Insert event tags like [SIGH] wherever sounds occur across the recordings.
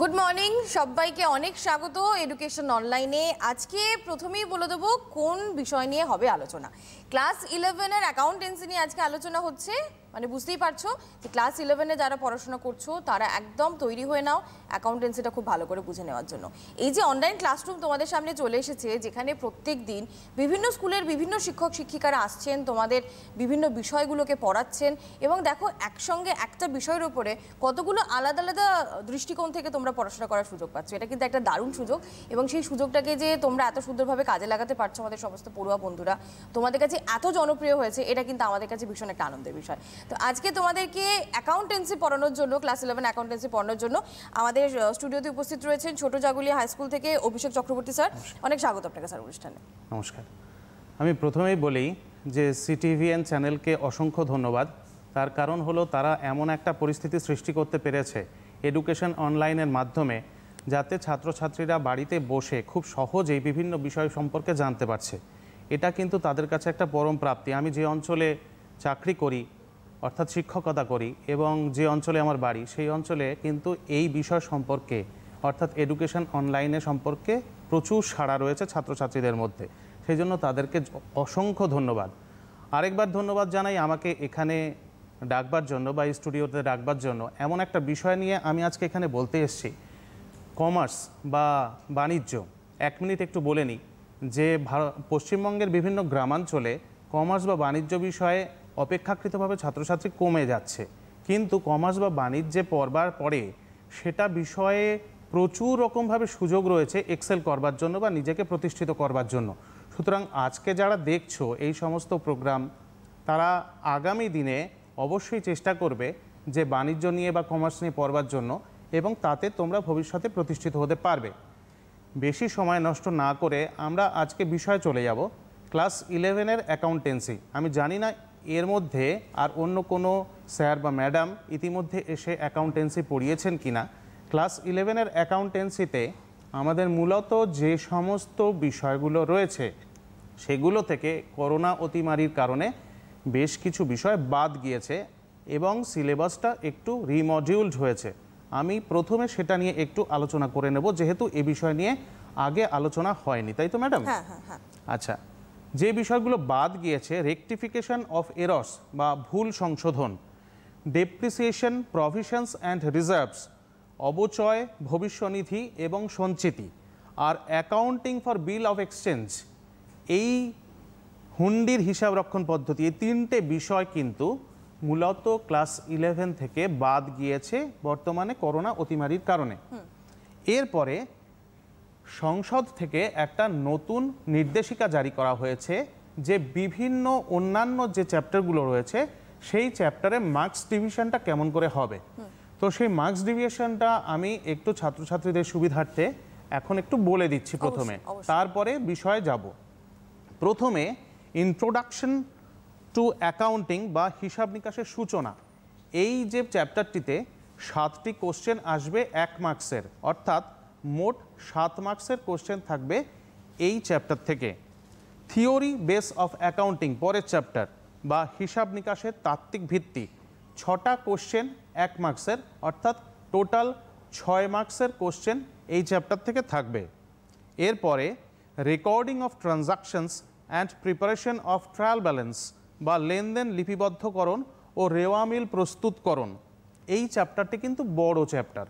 Good morning সবাইকে অনেক স্বাগত এডুকেশন অনলাইনে আজকে প্রথমেই বলে দেবো কোন বিষয় নিয়ে হবে আলোচনা ক্লাস ইলেভেনের অ্যাকাউন্টেন্সি নিয়ে আজকে আলোচনা হচ্ছে মানে বুঝতেই পারছো যে ক্লাস ইলেভেনে যারা পড়াশোনা করছো তারা একদম তৈরি হয়ে নাও অ্যাকাউন্টেন্সিটা খুব ভালো করে বুঝে নেওয়ার জন্য এই যে অনলাইন ক্লাসরুম তোমাদের সামনে চলে এসেছে যেখানে প্রত্যেক দিন বিভিন্ন স্কুলের বিভিন্ন শিক্ষক শিক্ষিকারা আসছেন তোমাদের বিভিন্ন বিষয়গুলোকে পড়াচ্ছেন এবং দেখো একসঙ্গে একটা বিষয়ের উপরে কতগুলো আলাদা আলাদা দৃষ্টিকোণ থেকে তোমরা পড়াশোনা করার সুযোগ পাচ্ছ এটা কিন্তু একটা দারুণ সুযোগ এবং সেই সুযোগটাকে যে তোমরা এত সুন্দরভাবে কাজে লাগাতে পারছো আমাদের সমস্ত পড়ুয়া বন্ধুরা তোমাদের কাছে এত জনপ্রিয় হয়েছে এটা কিন্তু আমাদের কাছে ভীষণ একটা আনন্দের বিষয় তো আজকে তোমাদেরকে অ্যাকাউন্টেন্সি পড়ানোর জন্য ক্লাস ইলেভেন অ্যাকাউন্টেন্সি পড়ানোর জন্য আমাদের স্টুডিওতে উপস্থিত রয়েছেন ছোট জাগুলি হাই স্কুল থেকে অভিষেক চক্রবর্তী স্যার অনেক স্বাগত আপনাকে স্যার অনুষ্ঠানে নমস্কার আমি প্রথমেই বলি যে সিটিভিএন চ্যানেলকে অসংখ্য ধন্যবাদ তার কারণ হলো তারা এমন একটা পরিস্থিতি সৃষ্টি করতে পেরেছে এডুকেশন অনলাইনের মাধ্যমে যাতে ছাত্রছাত্রীরা বাড়িতে বসে খুব সহজেই বিভিন্ন বিষয় সম্পর্কে জানতে পারছে এটা কিন্তু তাদের কাছে একটা পরম প্রাপ্তি আমি যে অঞ্চলে চাকরি করি অর্থাৎ শিক্ষকতা করি এবং যে অঞ্চলে আমার বাড়ি সেই অঞ্চলে কিন্তু এই বিষয় সম্পর্কে অর্থাৎ এডুকেশন অনলাইনে সম্পর্কে প্রচুর সাড়া রয়েছে ছাত্রছাত্রীদের মধ্যে সেই জন্য তাদেরকে অসংখ্য ধন্যবাদ আরেকবার ধন্যবাদ জানাই আমাকে এখানে ডাকবার জন্য বা স্টুডিওতে ডাকবার জন্য এমন একটা বিষয় নিয়ে আমি আজকে এখানে বলতে এসেছি কমার্স বা বাণিজ্য এক মিনিট একটু বলে নিই যে পশ্চিমবঙ্গের বিভিন্ন গ্রামাঞ্চলে কমার্স বা বাণিজ্য বিষয়ে অপেক্ষাকৃতভাবে ছাত্রছাত্রী কমে যাচ্ছে কিন্তু কমার্স বা বাণিজ্যে পড়বার পরে সেটা বিষয়ে প্রচুর রকমভাবে সুযোগ রয়েছে এক্সেল করবার জন্য বা নিজেকে প্রতিষ্ঠিত করবার জন্য সুতরাং আজকে যারা দেখছো এই সমস্ত প্রোগ্রাম তারা আগামী দিনে অবশ্যই চেষ্টা করবে যে বাণিজ্য নিয়ে বা কমার্স নিয়ে পড়বার জন্য এবং তাতে তোমরা ভবিষ্যতে প্রতিষ্ঠিত হতে পারবে বেশি সময় নষ্ট না করে আমরা আজকে বিষয়ে চলে যাব ক্লাস ইলেভেনের অ্যাকাউন্টেন্সি আমি জানি না এর মধ্যে আর অন্য কোনো স্যার বা ম্যাডাম ইতিমধ্যে এসে অ্যাকাউন্টেন্সি পড়িয়েছেন কি না ক্লাস ইলেভেনের অ্যাকাউন্টেন্সিতে আমাদের মূলত যে সমস্ত বিষয়গুলো রয়েছে সেগুলো থেকে করোনা অতিমারির কারণে বেশ কিছু বিষয় বাদ গিয়েছে এবং সিলেবাসটা একটু রিমডিউলড হয়েছে আমি প্রথমে সেটা নিয়ে একটু আলোচনা করে নেব যেহেতু এ বিষয় নিয়ে আগে আলোচনা হয়নি তাই তো ম্যাডাম হ্যাঁ, হ্যাঁ, হ্যাঁ। আচ্ছা যে বিষয়গুলো বাদ গিয়েছে রেকটিফিকেশন অফ এরস বা ভুল সংশোধন ডেপ্রিসিয়েশন প্রভিশনস অ্যান্ড রিজার্ভস অবচয় ভবিষ্যনিধি এবং সঞ্চিতি আর accounting for bill of exchange এই হুন্ডির হিসাব রক্ষণ পদ্ধতি এই তিনটে বিষয় কিন্তু মূলত ক্লাস ইলেভেন থেকে বাদ গিয়েছে বর্তমানে করোনা অতিমারির কারণে এরপরে সংসদ থেকে একটা নতুন নির্দেশিকা জারি করা হয়েছে যে বিভিন্ন অন্যান্য যে চ্যাপ্টারগুলো রয়েছে সেই চ্যাপ্টারে মার্কস ডিভিশনটা কেমন করে হবে তো সেই মার্কস ডিভিশনটা আমি একটু ছাত্রছাত্রীদের সুবিধার্থে এখন একটু বলে দিচ্ছি প্রথমে তারপরে বিষয়ে যাব প্রথমে ইন্ট্রোডাকশন টু অ্যাকাউন্টিং বা হিসাব নিকাশের সূচনা এই যে চ্যাপ্টারটিতে সাতটি কোশ্চেন আসবে এক মার্কসের অর্থাৎ মোট সাত মার্কসের কোশ্চেন থাকবে এই চ্যাপ্টার থেকে থিওরি বেস অফ অ্যাকাউন্টিং পরের চ্যাপ্টার বা হিসাব নিকাশের তাত্ত্বিক ভিত্তি ছটা কোশ্চেন এক মার্কসের অর্থাৎ টোটাল ছয় মার্কসের কোশ্চেন এই চ্যাপ্টার থেকে থাকবে এরপরে recording of transactions and preparation of trial balance বা লেনদেন লিপিবদ্ধকরণ ও রেওয়ামিল প্রস্তুতকরণ এই চ্যাপ্টারটি কিন্তু বড় চ্যাপ্টার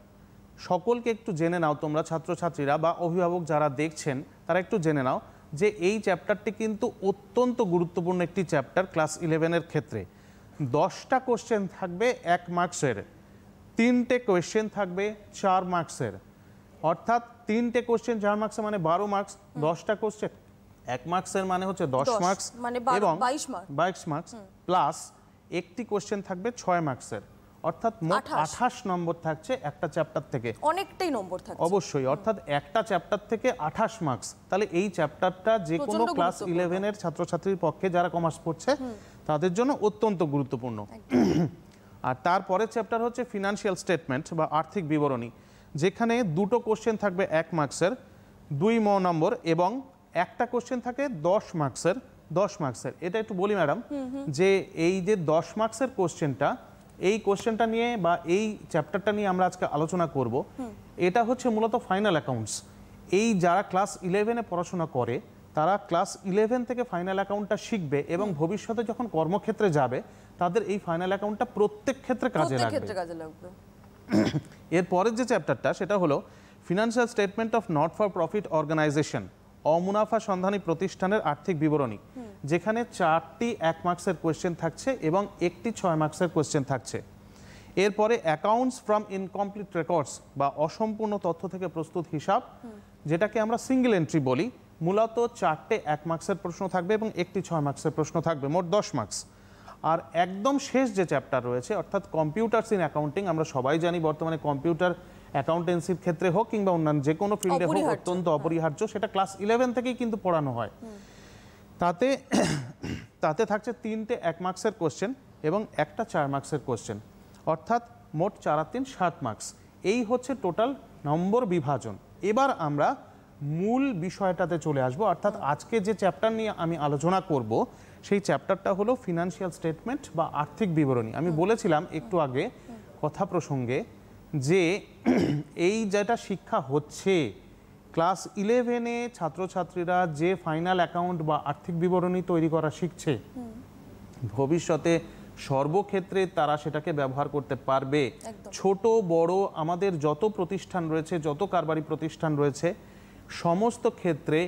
সকলকে একটু জেনে নাও তোমরা ছাত্রছাত্রীরা বা অভিভাবক যারা দেখছেন তারা একটু জেনে নাও যে এই চ্যাপ্টারটি কিন্তু অত্যন্ত গুরুত্বপূর্ণ একটি চ্যাপ্টার ক্লাস ইলেভেনের ক্ষেত্রে দশটা কোশ্চেন থাকবে এক মার্কসের তিনটে কোয়েশ্চেন থাকবে চার মার্কসের অর্থাৎ তিনটে কোশ্চেন চার মার্কসের মানে বারো মার্কস দশটা কোশ্চেন এক মার্কসের মানে হচ্ছে দশ মার্কস মানে এবং বাইশ মার্কস প্লাস একটি কোশ্চেন থাকবে ছয় মার্কসের অর্থাৎ মোট আঠাশ নম্বর থাকছে একটা চ্যাপ্টার থেকে অনেকটাই নম্বর থাকছে অবশ্যই অর্থাৎ একটা চ্যাপ্টার থেকে আঠাশ মার্কস তাহলে এই চ্যাপ্টারটা যে কোনো ক্লাস ইলেভেনের ছাত্রছাত্রীর পক্ষে যারা কমার্স পড়ছে তাদের জন্য অত্যন্ত গুরুত্বপূর্ণ আর তারপরের চ্যাপ্টার হচ্ছে ফিনান্সিয়াল স্টেটমেন্ট বা আর্থিক বিবরণী যেখানে দুটো কোশ্চেন থাকবে এক মার্কসের দুই ম নম্বর এবং একটা কোশ্চেন থাকে দশ মার্কসের দশ মার্কসের এটা একটু বলি ম্যাডাম যে এই যে দশ মার্কসের কোশ্চেনটা এই কোশ্চেনটা নিয়ে বা এই চ্যাপ্টারটা নিয়ে আমরা আজকে আলোচনা করব এটা হচ্ছে মূলত ফাইনাল অ্যাকাউন্টস এই যারা ক্লাস ইলেভেনে পড়াশোনা করে তারা ক্লাস ইলেভেন থেকে ফাইনাল অ্যাকাউন্টটা শিখবে এবং ভবিষ্যতে যখন কর্মক্ষেত্রে যাবে তাদের এই ফাইনাল অ্যাকাউন্টটা প্রত্যেক ক্ষেত্রে কাজে লাগবে এর পরের যে চ্যাপ্টারটা সেটা হলো financial statement of not for profit organization অমুনাফা সন্ধানী প্রতিষ্ঠানের আর্থিক বিবরণী যেখানে চারটি এক মার্কসের কোয়েশ্চেন থাকছে এবং একটি ছয় মার্কসের কোয়েশ্চেন থাকছে এরপরে অ্যাকাউন্টস ফ্রম ইনকমপ্লিট রেকর্ডস বা অসম্পূর্ণ তথ্য থেকে প্রস্তুত হিসাব যেটাকে আমরা সিঙ্গেল এন্ট্রি বলি মূলত চারটে এক মার্কসের প্রশ্ন থাকবে এবং একটি ছয় মার্কসের প্রশ্ন থাকবে মোট দশ মার্কস আর একদম শেষ যে চ্যাপ্টার রয়েছে অর্থাৎ কম্পিউটার্স ইন অ্যাকাউন্টিং আমরা সবাই জানি বর্তমানে কম্পিউটার অ্যাকাউন্টেন্সির ক্ষেত্রে হোক কিংবা অন্যান্য যে কোনো ফিল্ডে হোক অত্যন্ত হ্যাঁ। অপরিহার্য সেটা ক্লাস ইলেভেন থেকেই কিন্তু পড়ানো হয় তাতে তাতে থাকছে তিনটে এক মার্কসের কোশ্চেন এবং একটা চার মার্কসের কোশ্চেন অর্থাৎ মোট চার তিন সাত মার্কস এই হচ্ছে টোটাল নম্বর বিভাজন এবার আমরা মূল বিষয়টাতে চলে আসব অর্থাৎ আজকে যে চ্যাপ্টার নিয়ে আমি আলোচনা করব সেই চ্যাপ্টারটা হলো ফিনান্সিয়াল স্টেটমেন্ট বা আর্থিক বিবরণী আমি বলেছিলাম একটু আগে কথা প্রসঙ্গে যে [CLEARS THROAT] এই যেটা শিক্ষা হচ্ছে ক্লাস ইলেভেনে ছাত্রছাত্রীরা যে ফাইনাল অ্যাকাউন্ট বা আর্থিক বিবরণী তৈরি করা শিখছে ভবিষ্যতে সর্বক্ষেত্রে তারা সেটাকে ব্যবহার করতে পারবে ছোট বড় আমাদের যত প্রতিষ্ঠান রয়েছে যত কারবারি প্রতিষ্ঠান রয়েছে সমস্ত ক্ষেত্রে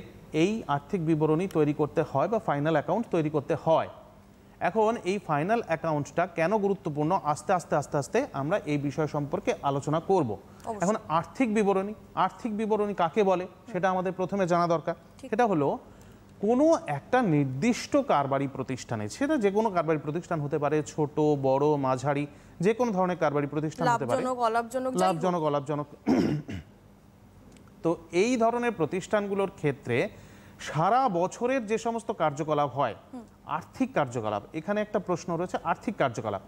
এই আর্থিক বিবরণী তৈরি করতে হয় বা ফাইনাল অ্যাকাউন্ট তৈরি করতে হয় এখন এই ফাইনাল অ্যাকাউন্টটা কেন গুরুত্বপূর্ণ আস্তে আস্তে আস্তে আস্তে আমরা এই বিষয় সম্পর্কে আলোচনা করব এখন আর্থিক বিবরণী আর্থিক বিবরণী কাকে বলে সেটা আমাদের প্রথমে জানা দরকার সেটা হলো কোনো একটা নির্দিষ্ট কারবারি প্রতিষ্ঠানে সেটা যে কোনো কারবারি প্রতিষ্ঠান হতে পারে ছোট বড় মাঝারি যে কোনো ধরনের কারবারি প্রতিষ্ঠান হতে পারে লাভজনক অলাভজনক তো এই ধরনের প্রতিষ্ঠানগুলোর ক্ষেত্রে সারা বছরের যে সমস্ত কার্যকলাপ হয় আর্থিক কার্যকলাপ এখানে একটা প্রশ্ন রয়েছে আর্থিক কার্যকলাপ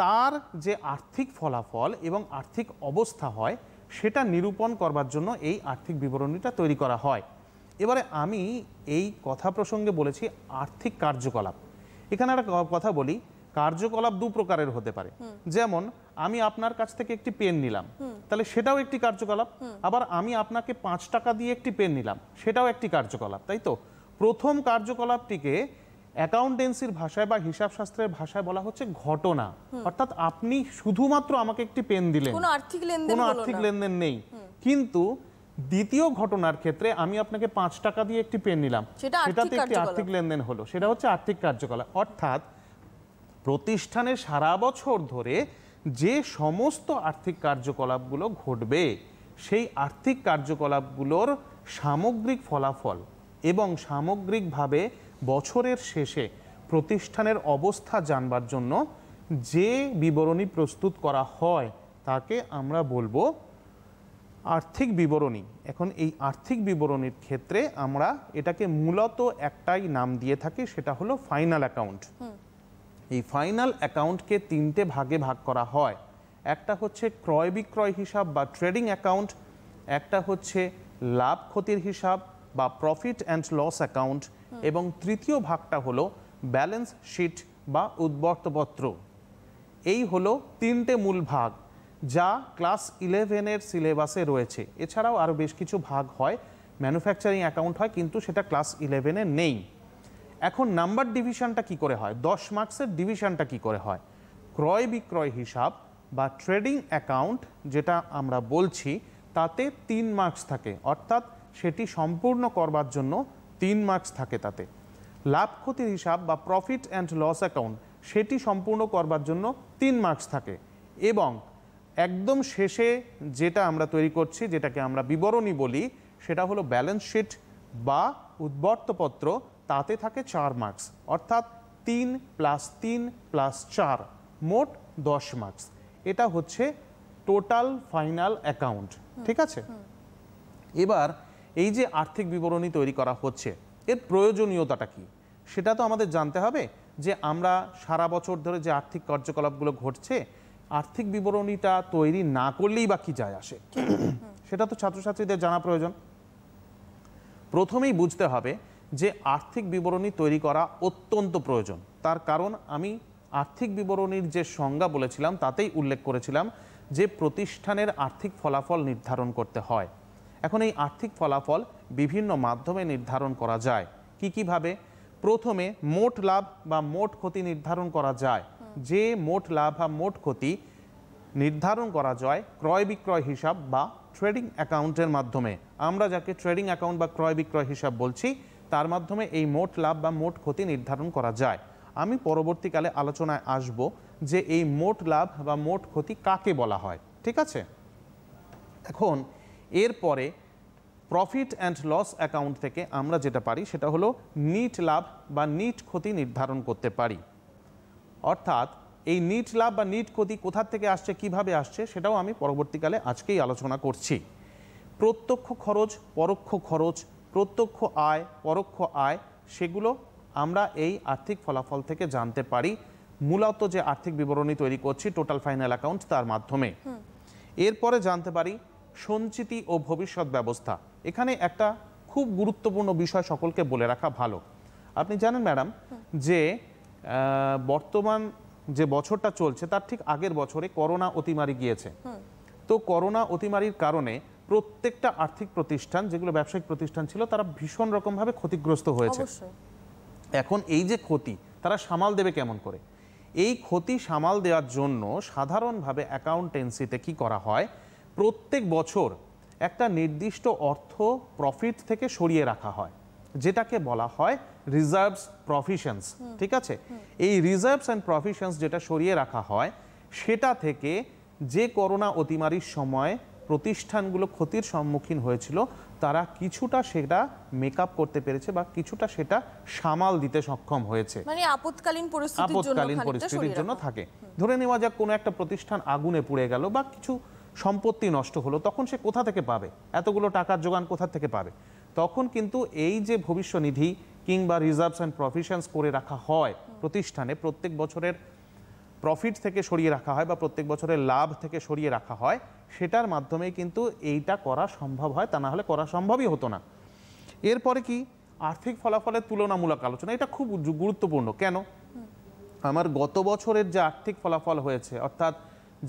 তার যে আর্থিক ফলাফল এবং আর্থিক অবস্থা হয় সেটা নিরূপণ করবার জন্য এই আর্থিক বিবরণীটা তৈরি করা হয় এবারে আমি এই কথা প্রসঙ্গে বলেছি আর্থিক কার্যকলাপ এখানে একটা কথা বলি কার্যকলাপ দু প্রকারের হতে পারে যেমন আমি আপনার কাছ থেকে একটি পেন নিলাম তাহলে সেটাও একটি কার্যকলাপ আবার আমি আপনাকে পাঁচ টাকা দিয়ে একটি পেন নিলাম সেটাও একটি কার্যকলাপ তাই তো প্রথম কার্যকলাপটিকে অ্যাকাউন্টেন্সির ভাষায় বা হিসাবশাস্ত্রের ভাষায় বলা হচ্ছে ঘটনা অর্থাৎ আপনি শুধুমাত্র আমাকে একটি পেন দিলেন কোনো আর্থিক লেনদেন কোনো আর্থিক লেনদেন নেই কিন্তু দ্বিতীয় ঘটনার ক্ষেত্রে আমি আপনাকে পাঁচ টাকা দিয়ে একটি পেন নিলাম সেটাতে একটি আর্থিক লেনদেন হলো সেটা হচ্ছে আর্থিক কার্যকলাপ অর্থাৎ প্রতিষ্ঠানে সারা বছর ধরে যে সমস্ত আর্থিক কার্যকলাপগুলো ঘটবে সেই আর্থিক কার্যকলাপগুলোর সামগ্রিক ফলাফল এবং সামগ্রিকভাবে বছরের শেষে প্রতিষ্ঠানের অবস্থা জানবার জন্য যে বিবরণী প্রস্তুত করা হয় তাকে আমরা বলবো আর্থিক বিবরণী এখন এই আর্থিক বিবরণীর ক্ষেত্রে আমরা এটাকে মূলত একটাই নাম দিয়ে থাকি সেটা হলো ফাইনাল অ্যাকাউন্ট এই ফাইনাল অ্যাকাউন্টকে তিনটে ভাগে ভাগ করা হয় একটা হচ্ছে ক্রয় বিক্রয় হিসাব বা ট্রেডিং অ্যাকাউন্ট একটা হচ্ছে লাভ ক্ষতির হিসাব বা প্রফিট অ্যান্ড লস অ্যাকাউন্ট এবং তৃতীয় ভাগটা হলো ব্যালেন্স শিট বা উদ্বর্তপত্র এই হলো তিনটে মূল ভাগ যা ক্লাস ইলেভেনের সিলেবাসে রয়েছে এছাড়াও আরও বেশ কিছু ভাগ হয় ম্যানুফ্যাকচারিং অ্যাকাউন্ট হয় কিন্তু সেটা ক্লাস ইলেভেনে নেই এখন নাম্বার ডিভিশনটা কি করে হয় দশ মার্কসের ডিভিশনটা কি করে হয় ক্রয় বিক্রয় হিসাব বা ট্রেডিং অ্যাকাউন্ট যেটা আমরা বলছি তাতে তিন মার্কস থাকে অর্থাৎ সেটি সম্পূর্ণ করবার জন্য তিন মার্কস থাকে তাতে লাভ ক্ষতির হিসাব বা প্রফিট অ্যান্ড লস অ্যাকাউন্ট সেটি সম্পূর্ণ করবার জন্য তিন মার্কস থাকে এবং একদম শেষে যেটা আমরা তৈরি করছি যেটাকে আমরা বিবরণী বলি সেটা হলো ব্যালেন্স শিট বা উদ্বর্তপত্র তাতে থাকে চার মার্কস অর্থাৎ তিন প্লাস তিন প্লাস চার মোট দশ মার্কস এটা হচ্ছে টোটাল ফাইনাল অ্যাকাউন্ট ঠিক আছে এবার এই যে আর্থিক বিবরণী তৈরি করা হচ্ছে এর প্রয়োজনীয়তাটা কি সেটা তো আমাদের জানতে হবে যে আমরা সারা বছর ধরে যে আর্থিক কার্যকলাপগুলো ঘটছে আর্থিক বিবরণীটা তৈরি না করলেই বা কি যায় আসে [COUGHS] সেটা তো ছাত্রছাত্রীদের জানা প্রয়োজন প্রথমেই বুঝতে হবে যে আর্থিক বিবরণী তৈরি করা অত্যন্ত প্রয়োজন তার কারণ আমি আর্থিক বিবরণীর যে সংজ্ঞা বলেছিলাম তাতেই উল্লেখ করেছিলাম যে প্রতিষ্ঠানের আর্থিক ফলাফল নির্ধারণ করতে হয় এখন এই আর্থিক ফলাফল বিভিন্ন মাধ্যমে নির্ধারণ করা যায় কি কিভাবে প্রথমে মোট লাভ বা মোট ক্ষতি নির্ধারণ করা যায় যে মোট লাভ বা মোট ক্ষতি নির্ধারণ করা যায় ক্রয় বিক্রয় হিসাব বা ট্রেডিং অ্যাকাউন্টের মাধ্যমে আমরা যাকে ট্রেডিং অ্যাকাউন্ট বা ক্রয় বিক্রয় হিসাব বলছি তার মাধ্যমে এই মোট লাভ বা মোট ক্ষতি নির্ধারণ করা যায় আমি পরবর্তীকালে আলোচনায় আসব যে এই মোট লাভ বা মোট ক্ষতি কাকে বলা হয় ঠিক আছে এখন এরপরে প্রফিট অ্যান্ড লস অ্যাকাউন্ট থেকে আমরা যেটা পারি সেটা হলো নিট লাভ বা নিট ক্ষতি নির্ধারণ করতে পারি অর্থাৎ এই নিট লাভ বা নিট ক্ষতি কোথার থেকে আসছে কিভাবে আসছে সেটাও আমি পরবর্তীকালে আজকেই আলোচনা করছি প্রত্যক্ষ খরচ পরোক্ষ খরচ প্রত্যক্ষ আয় পরোক্ষ আয় সেগুলো আমরা এই আর্থিক ফলাফল থেকে জানতে পারি মূলত যে আর্থিক বিবরণী তৈরি করছি টোটাল ফাইনাল অ্যাকাউন্ট তার মাধ্যমে এরপরে জানতে পারি সঞ্চিতি ও ভবিষ্যৎ ব্যবস্থা এখানে একটা খুব গুরুত্বপূর্ণ বিষয় সকলকে বলে রাখা ভালো আপনি জানেন ম্যাডাম যে বর্তমান যে বছরটা চলছে তার ঠিক আগের বছরে করোনা অতিমারি গিয়েছে তো করোনা অতিমারির কারণে প্রত্যেকটা আর্থিক প্রতিষ্ঠান যেগুলো ব্যবসায়িক প্রতিষ্ঠান ছিল তারা ভীষণ রকমভাবে ক্ষতিগ্রস্ত হয়েছে এখন এই যে ক্ষতি তারা সামাল দেবে কেমন করে এই ক্ষতি সামাল দেওয়ার জন্য সাধারণভাবে অ্যাকাউন্টেন্সিতে কি করা হয় প্রত্যেক বছর একটা নির্দিষ্ট অর্থ প্রফিট থেকে সরিয়ে রাখা হয় যেটাকে বলা হয় রিজার্ভস প্রফিশনস ঠিক আছে এই রিজার্ভস অ্যান্ড প্রফিশনস যেটা সরিয়ে রাখা হয় সেটা থেকে যে করোনা অতিমারির সময় প্রতিষ্ঠানগুলো ক্ষতির সম্মুখীন হয়েছিল তারা কিছুটা সেটা মেকআপ করতে পেরেছে বা কিছুটা সেটা সামাল দিতে সক্ষম হয়েছে মানে আপতকালীন পরিস্থিতির জন্য থাকে ধরে নেওয়া যাক কোনো একটা প্রতিষ্ঠান আগুনে পুড়ে গেল বা কিছু সম্পত্তি নষ্ট হলো তখন সে কোথা থেকে পাবে এতগুলো টাকার যোগান কোথা থেকে পাবে তখন কিন্তু এই যে ভবিষ্য নিধি কিংবা রিজার্ভস অ্যান্ড প্রভিশনস করে রাখা হয় প্রতিষ্ঠানে প্রত্যেক বছরের প্রফিট থেকে সরিয়ে রাখা হয় বা প্রত্যেক বছরের লাভ থেকে সরিয়ে রাখা হয় সেটার মাধ্যমে কিন্তু এইটা করা সম্ভব হয় তা না হলে করা সম্ভবই হতো না এরপরে কি আর্থিক ফলাফলের তুলনামূলক আলোচনা এটা খুব গুরুত্বপূর্ণ কেন আমার গত বছরের যে আর্থিক ফলাফল হয়েছে অর্থাৎ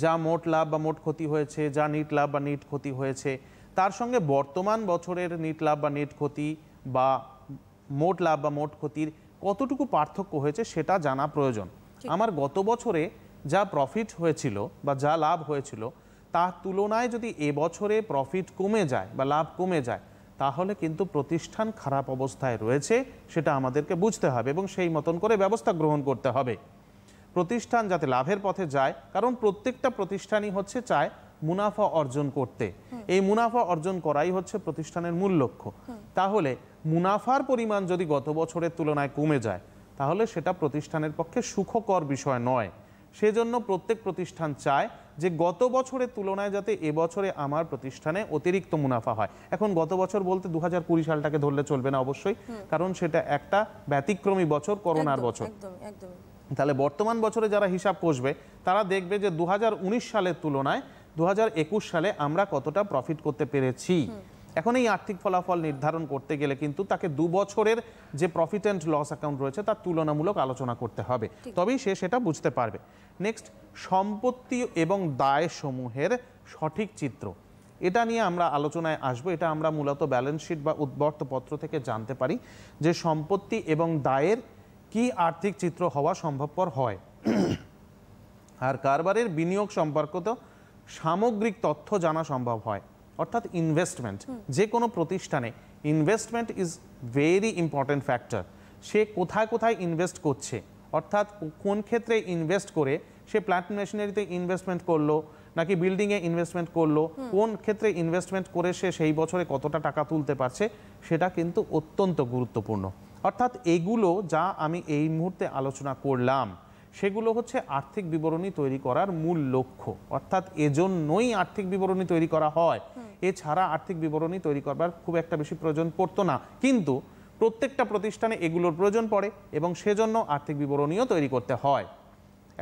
যা মোট লাভ বা মোট ক্ষতি হয়েছে যা নিট লাভ বা নিট ক্ষতি হয়েছে তার সঙ্গে বর্তমান বছরের নিট লাভ বা নেট ক্ষতি বা মোট লাভ বা মোট ক্ষতির কতটুকু পার্থক্য হয়েছে সেটা জানা প্রয়োজন আমার গত বছরে যা প্রফিট হয়েছিল বা যা লাভ হয়েছিল তার তুলনায় যদি এবছরে প্রফিট কমে যায় বা লাভ কমে যায় তাহলে কিন্তু প্রতিষ্ঠান খারাপ অবস্থায় রয়েছে সেটা আমাদেরকে বুঝতে হবে এবং সেই মতন করে ব্যবস্থা গ্রহণ করতে হবে প্রতিষ্ঠান যাতে লাভের পথে যায় কারণ প্রত্যেকটা প্রতিষ্ঠানই হচ্ছে চায় মুনাফা অর্জন করতে এই মুনাফা অর্জন করাই হচ্ছে প্রতিষ্ঠানের মূল লক্ষ্য তাহলে মুনাফার পরিমাণ যদি গত বছরের তুলনায় কমে যায় তাহলে সেটা প্রতিষ্ঠানের পক্ষে সুখকর বিষয় নয় সেজন্য প্রত্যেক প্রতিষ্ঠান চায় যে গত বছরের তুলনায় যাতে এবছরে আমার প্রতিষ্ঠানে অতিরিক্ত মুনাফা হয় এখন গত বছর বলতে দু হাজার কুড়ি সালটাকে ধরলে চলবে না অবশ্যই কারণ সেটা একটা ব্যতিক্রমী বছর করোনার বছর একদম তাহলে বর্তমান বছরে যারা হিসাব কষবে তারা দেখবে যে দু সালের তুলনায় দু সালে আমরা কতটা প্রফিট করতে পেরেছি এখন এই আর্থিক ফলাফল নির্ধারণ করতে গেলে কিন্তু তাকে দু বছরের যে প্রফিট অ্যান্ড লস অ্যাকাউন্ট রয়েছে তার তুলনামূলক আলোচনা করতে হবে তবেই সে সেটা বুঝতে পারবে নেক্সট সম্পত্তি এবং দায় সমূহের সঠিক চিত্র এটা নিয়ে আমরা আলোচনায় আসবো এটা আমরা মূলত ব্যালেন্স শিট বা উদ্বর্তপত্র থেকে জানতে পারি যে সম্পত্তি এবং দায়ের কি আর্থিক চিত্র হওয়া সম্ভবপর হয় আর কারবারের বিনিয়োগ সম্পর্কিত সামগ্রিক তথ্য জানা সম্ভব হয় অর্থাৎ ইনভেস্টমেন্ট যে কোনো প্রতিষ্ঠানে investment is very important factor সে কোথায় কোথায় ইনভেস্ট করছে অর্থাৎ কোন ক্ষেত্রে ইনভেস্ট করে সে প্ল্যান্ট মেশিনারিতে ইনভেস্টমেন্ট করলো নাকি বিল্ডিংয়ে ইনভেস্টমেন্ট করলো কোন ক্ষেত্রে ইনভেস্টমেন্ট করে সে সেই বছরে কতটা টাকা তুলতে পারছে সেটা কিন্তু অত্যন্ত গুরুত্বপূর্ণ অর্থাৎ এগুলো যা আমি এই মুহূর্তে আলোচনা করলাম সেগুলো হচ্ছে আর্থিক বিবরণী তৈরি করার মূল লক্ষ্য অর্থাৎ এজন্যই আর্থিক বিবরণী তৈরি করা হয় এছাড়া আর্থিক বিবরণী তৈরি করবার খুব একটা বেশি প্রয়োজন পড়তো না কিন্তু প্রত্যেকটা প্রতিষ্ঠানে এগুলোর প্রয়োজন পড়ে এবং সেজন্য আর্থিক বিবরণীও তৈরি করতে হয়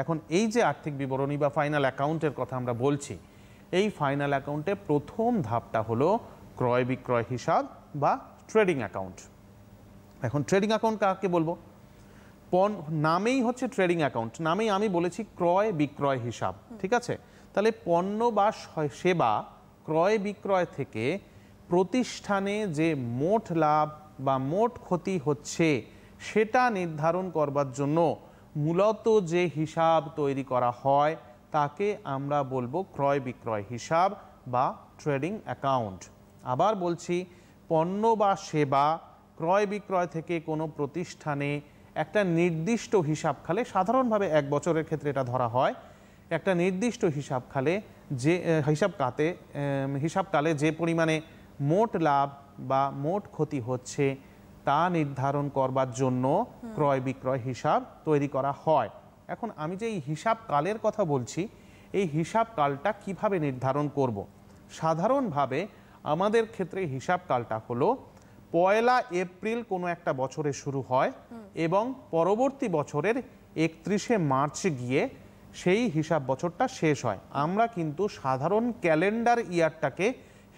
এখন এই যে আর্থিক বিবরণী বা ফাইনাল অ্যাকাউন্টের কথা আমরা বলছি এই ফাইনাল অ্যাকাউন্টে প্রথম ধাপটা হলো ক্রয় বিক্রয় হিসাব বা ট্রেডিং অ্যাকাউন্ট এখন ট্রেডিং অ্যাকাউন্ট কাকে বলবো পণ নামেই হচ্ছে ট্রেডিং অ্যাকাউন্ট নামেই আমি বলেছি ক্রয় বিক্রয় হিসাব ঠিক আছে তাহলে পণ্য বা সেবা ক্রয় বিক্রয় থেকে প্রতিষ্ঠানে যে মোট লাভ বা মোট ক্ষতি হচ্ছে সেটা নির্ধারণ করবার জন্য মূলত যে হিসাব তৈরি করা হয় তাকে আমরা বলবো ক্রয় বিক্রয় হিসাব বা ট্রেডিং অ্যাকাউন্ট আবার বলছি পণ্য বা সেবা ক্রয় বিক্রয় থেকে কোনো প্রতিষ্ঠানে একটা নির্দিষ্ট হিসাব খালে সাধারণভাবে এক বছরের ক্ষেত্রে এটা ধরা হয় একটা নির্দিষ্ট হিসাব খালে যে হিসাব কাতে হিসাবকালে যে পরিমাণে মোট লাভ বা মোট ক্ষতি হচ্ছে তা নির্ধারণ করবার জন্য ক্রয় বিক্রয় হিসাব তৈরি করা হয় এখন আমি যে এই হিসাব কালের কথা বলছি এই হিসাব কালটা কিভাবে নির্ধারণ করব। সাধারণভাবে আমাদের ক্ষেত্রে হিসাব কালটা হলো পয়লা এপ্রিল কোনো একটা বছরে শুরু হয় এবং পরবর্তী বছরের একত্রিশে মার্চ গিয়ে সেই হিসাব বছরটা শেষ হয় আমরা কিন্তু সাধারণ ক্যালেন্ডার ইয়ারটাকে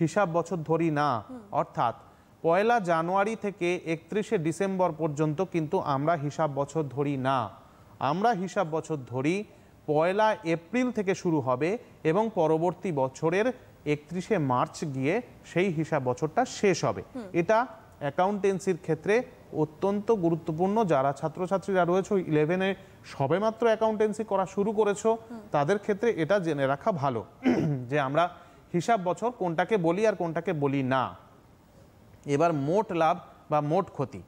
হিসাব বছর ধরি না অর্থাৎ পয়লা জানুয়ারি থেকে একত্রিশে ডিসেম্বর পর্যন্ত কিন্তু আমরা হিসাব বছর ধরি না আমরা হিসাব বছর ধরি পয়লা এপ্রিল থেকে শুরু হবে এবং পরবর্তী বছরের একত্রিশে মার্চ গিয়ে সেই হিসাব বছরটা শেষ হবে এটা অ্যাকাউন্টেন্সির ক্ষেত্রে অত্যন্ত গুরুত্বপূর্ণ যারা ছাত্রছাত্রীরা রয়েছে ইলেভেনে সবেমাত্র অ্যাকাউন্টেন্সি করা শুরু করেছো তাদের ক্ষেত্রে এটা জেনে রাখা ভালো [CLEARS THROAT] যে আমরা হিসাব বছর কোনটাকে বলি আর কোনটাকে বলি না এবার মোট লাভ বা মোট ক্ষতি